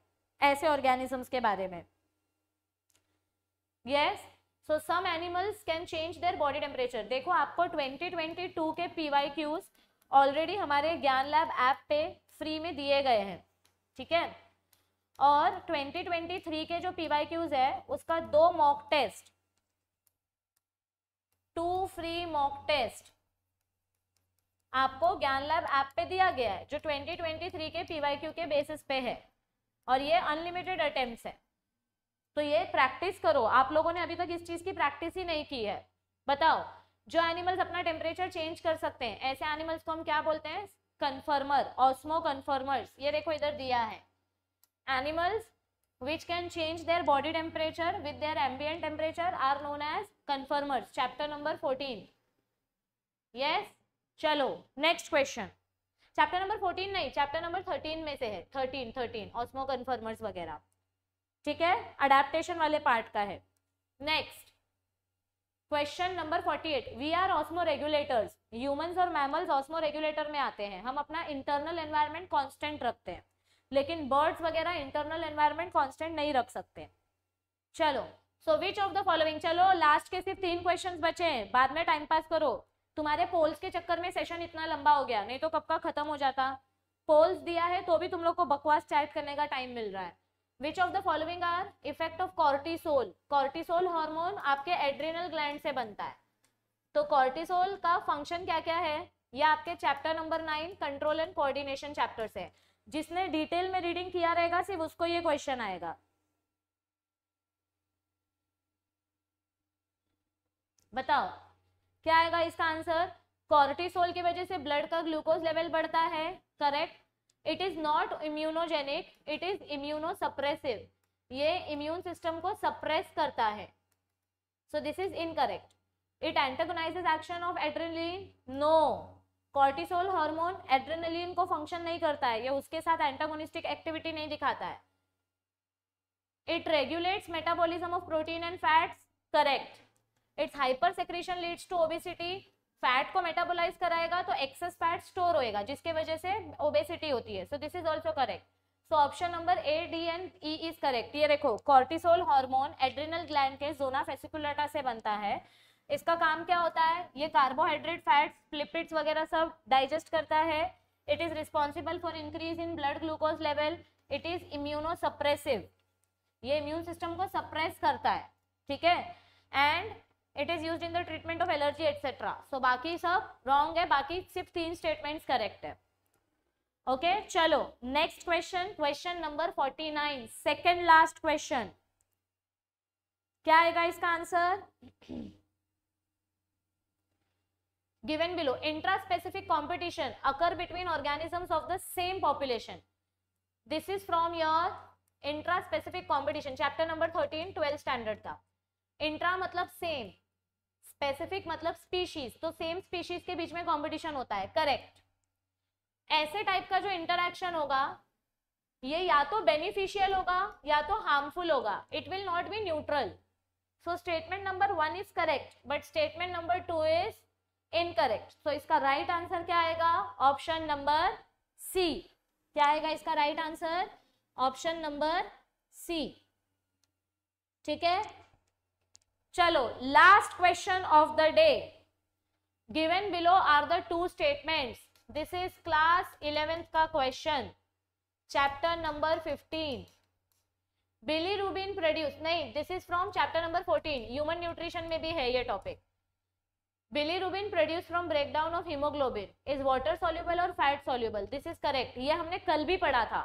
ऐसे ऑर्गेनिजम्स के बारे में yes so some animals can change their body temperature देखो आपको 2022 के पी क्यूज ऑलरेडी हमारे ज्ञान लैब ऐप पे फ्री में दिए गए हैं ठीक है और 2023 के जो पी क्यूज है उसका दो mock test two free mock test आपको ज्ञान लैब ऐप पे दिया गया है जो 2023 के क्यू के बेसिस पे है और ये अनलिमिटेड अटेम्प्ट है तो ये प्रैक्टिस करो आप लोगों ने अभी तक इस चीज की प्रैक्टिस ही नहीं की है बताओ जो एनिमल्स अपना टेम्परेचर चेंज कर सकते हैं ऐसे एनिमल्स को हम क्या बोलते हैं कन्फर्मर ऑस्मो कन्फर्मर्स ये देखो इधर दिया है animals which can change their body temperature with their ambient temperature are known as conformers chapter number fourteen yes चलो next question chapter number fourteen नहीं चैप्टर नंबर थर्टीन में से है थर्टीन थर्टीन ऑस्मो कन्फर्मर्स वगैरह ठीक है adaptation वाले part का है next question number 48 we are osmo regulators humans और मैमल्स ऑस्मो रेगुलेटर में आते हैं हम अपना इंटरनल एनवायरनमेंट कांस्टेंट रखते हैं लेकिन बर्ड्स वगैरह इंटरनल एनवायरनमेंट कांस्टेंट नहीं रख सकते चलो so which of the following चलो लास्ट के सिर्फ तीन क्वेश्चन बचे हैं बाद में टाइम पास करो तुम्हारे पोल्स के चक्कर में सेशन इतना लंबा हो गया नहीं तो कब का खत्म हो जाता पोल्स दिया है तो भी तुम लोग को बकवास चैट करने का टाइम मिल रहा है which of the following are effect of cortisol cortisol hormone आपके एड्रेनल ग्लैंड से बनता है तो कॉर्टिसोल का फंक्शन क्या क्या है यह आपके chapter number nine control and coordination chapter से है जिसने डिटेल में रीडिंग किया रहेगा सिर्फ उसको ये क्वेश्चन आएगा बताओ क्या आएगा इसका आंसर कॉर्टिसोल की वजह से ब्लड का ग्लूकोज लेवल बढ़ता है correct it is not immunogenic it is immunosuppressive ये इम्यून सिस्टम को सप्रेस करता है so this is incorrect it antagonises action of adrenaline no cortisol hormone adrenaline को फंक्शन नहीं करता है ये उसके साथ एंटागोनिस्टिक एक्टिविटी नहीं दिखाता है it regulates metabolism of protein and fats correct its hyper secretion leads to obesity fat को मेटाबोलाइज कराएगा तो एक्सेस फैट स्टोर होएगा जिसके वजह से ओबेसिटी होती है so this is also correct so option number A D and E is correct ये देखो कॉर्टिसोल हार्मोन एड्रिनल ग्लैंड के जोना फेसिकुलेटा से बनता है इसका काम क्या होता है ये कार्बोहाइड्रेट फैट्स लिपिड्स वगैरह सब डाइजेस्ट करता है it is responsible for increase in blood glucose level it is immuno suppressive ये इम्यून सिस्टम को सप्रेस करता है ठीक है and it is use in the treatment of allergy etcetera so बाकी सब रॉन्ग है बाकी सिर्फ तीन स्टेटमेंट करेक्ट है ओके okay, चलो next question question number forty nine second last question क्या आएगा इसका answer given below intra specific competition occur between organisms of the same population this is from your intra specific competition chapter number thirteen twelfth standard का intra मतलब same specific मतलब species तो same species के बीच में competition होता है correct ऐसे टाइप का जो इंटरेक्शन होगा ये या तो बेनिफिशियल होगा या तो हार्मफुल होगा it will not be neutral so statement number one is correct but statement number two is incorrect so इसका राइट right आंसर क्या आएगा ऑप्शन नंबर सी क्या आएगा इसका right answer option number C ठीक है चलो last question of the day given below are the two statements this is class eleventh का question chapter number fifteen bilirubin produce नहीं this is from chapter number fourteen human nutrition में भी है ये topic bilirubin produce from breakdown of haemoglobin is water soluble और fat soluble this is correct ये हमने कल भी पढ़ा था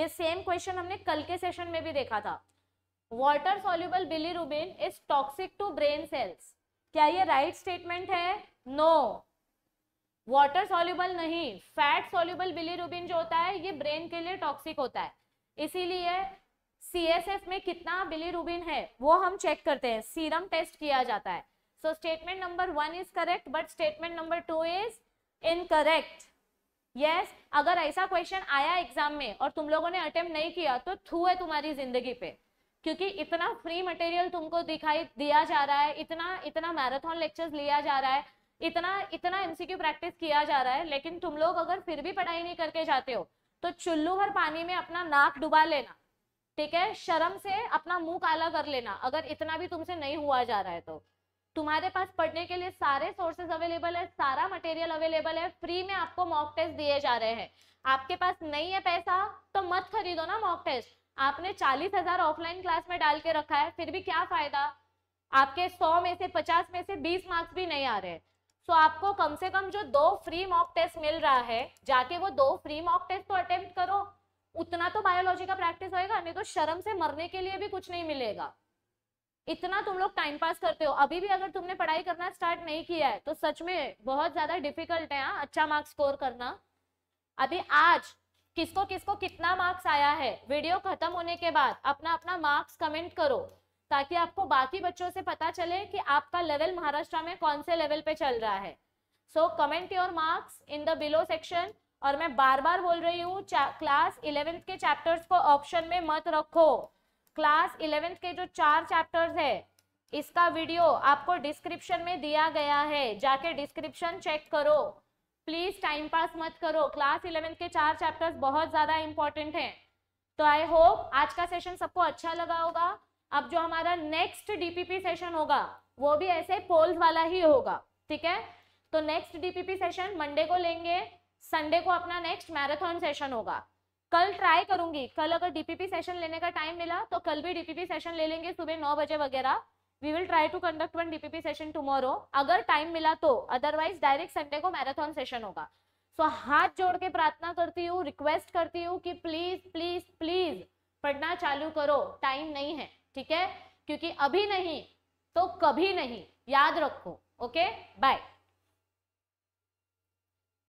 ये सेम क्वेश्चन हमने कल के सेशन में भी देखा था water bili bilirubin is toxic to brain cells क्या ये राइट right स्टेटमेंट है नो वाटर सोल्यूबल नहीं फैट बिली बिलीरुबिन जो होता है ये ब्रेन के लिए टॉक्सिक होता है इसीलिए सीएसएफ में कितना बिलीरुबिन है वो हम चेक करते हैं सीरम टेस्ट किया जाता है so statement number one is correct but statement number two is incorrect yes अगर ऐसा क्वेश्चन आया एग्जाम में और तुम लोगों ने अटेम्प्ट नहीं किया तो थू है तुम्हारी जिंदगी पे क्योंकि इतना फ्री मटेरियल तुमको दिखाई दिया जा रहा है इतना इतना मैराथन लेक्चर्स लिया जा रहा है इतना इतना एमसीक्यू प्रैक्टिस किया जा रहा है लेकिन तुम लोग अगर फिर भी पढ़ाई नहीं करके जाते हो तो चुल्लू भर पानी में अपना नाक डुबा लेना ठीक है शर्म से अपना मुंह काला कर लेना अगर इतना भी तुमसे नहीं हुआ जा रहा है तो तुम्हारे पास पढ़ने के लिए सारे सोर्सेज अवेलेबल है सारा मटेरियल अवेलेबल है फ्री में आपको मॉक टेस्ट दिए जा रहे हैं आपके पास नहीं है पैसा तो मत खरीदो ना मॉक टेस्ट आपने चालीस हजार ऑफलाइन क्लास में डाल के रखा है फिर भी क्या फायदा आपके सौ में से पचास में से बीस मार्क्स भी नहीं आ रहे सो so, आपको कम से कम जो दो फ्री मॉक टेस्ट मिल रहा है जाके वो दो फ्री मॉक टेस्ट तो अटेम्प्ट करो उतना तो बायोलॉजी का प्रैक्टिस होएगा नहीं तो शर्म से मरने के लिए भी कुछ नहीं मिलेगा इतना तुम लोग टाइम पास करते हो अभी भी अगर तुमने पढ़ाई करना स्टार्ट नहीं किया है तो सच में बहुत ज्यादा डिफिकल्ट है हा? अच्छा मार्क्स स्कोर करना अभी आज किसको किसको कितना मार्क्स आया है वीडियो खत्म होने के बाद अपना अपना मार्क्स कमेंट करो ताकि आपको बाकी बच्चों से पता चले कि आपका लेवल महाराष्ट्र में कौन से लेवल पे चल रहा है so comment your marks in the below section और मैं बार बार बोल रही हूँ क्लास इलेवेंथ के चैप्टर्स को ऑप्शन में मत रखो क्लास इलेवेंथ के जो चार चैप्टर्स है इसका वीडियो आपको डिस्क्रिप्शन में दिया गया है जाके डिस्क्रिप्शन चेक करो प्लीज टाइम पास मत करो क्लास इलेवेंथ के चार चैप्टर्स बहुत ज्यादा इंपॉर्टेंट हैं तो आई होप आज का सेशन सबको अच्छा लगा होगा अब जो हमारा नेक्स्ट डीपीपी सेशन होगा वो भी ऐसे पोल्स वाला ही होगा ठीक है तो नेक्स्ट डीपीपी सेशन मंडे को लेंगे संडे को अपना नेक्स्ट मैराथन सेशन होगा कल ट्राई करूंगी कल अगर डीपीपी सेशन लेने का टाइम मिला तो कल भी डीपीपी सेशन ले लेंगे सुबह नौ बजे वगैरह we will try to conduct one DPP session tomorrow अगर टाइम मिला तो अदरवाइज डायरेक्ट संडे को मैराथन सेशन होगा सो so, हाथ जोड़ के प्रार्थना करती हूँ रिक्वेस्ट करती हूँ कि प्लीज प्लीज प्लीज पढ़ना चालू करो टाइम नहीं है ठीक है क्योंकि अभी नहीं तो कभी नहीं याद रखो ओके बाय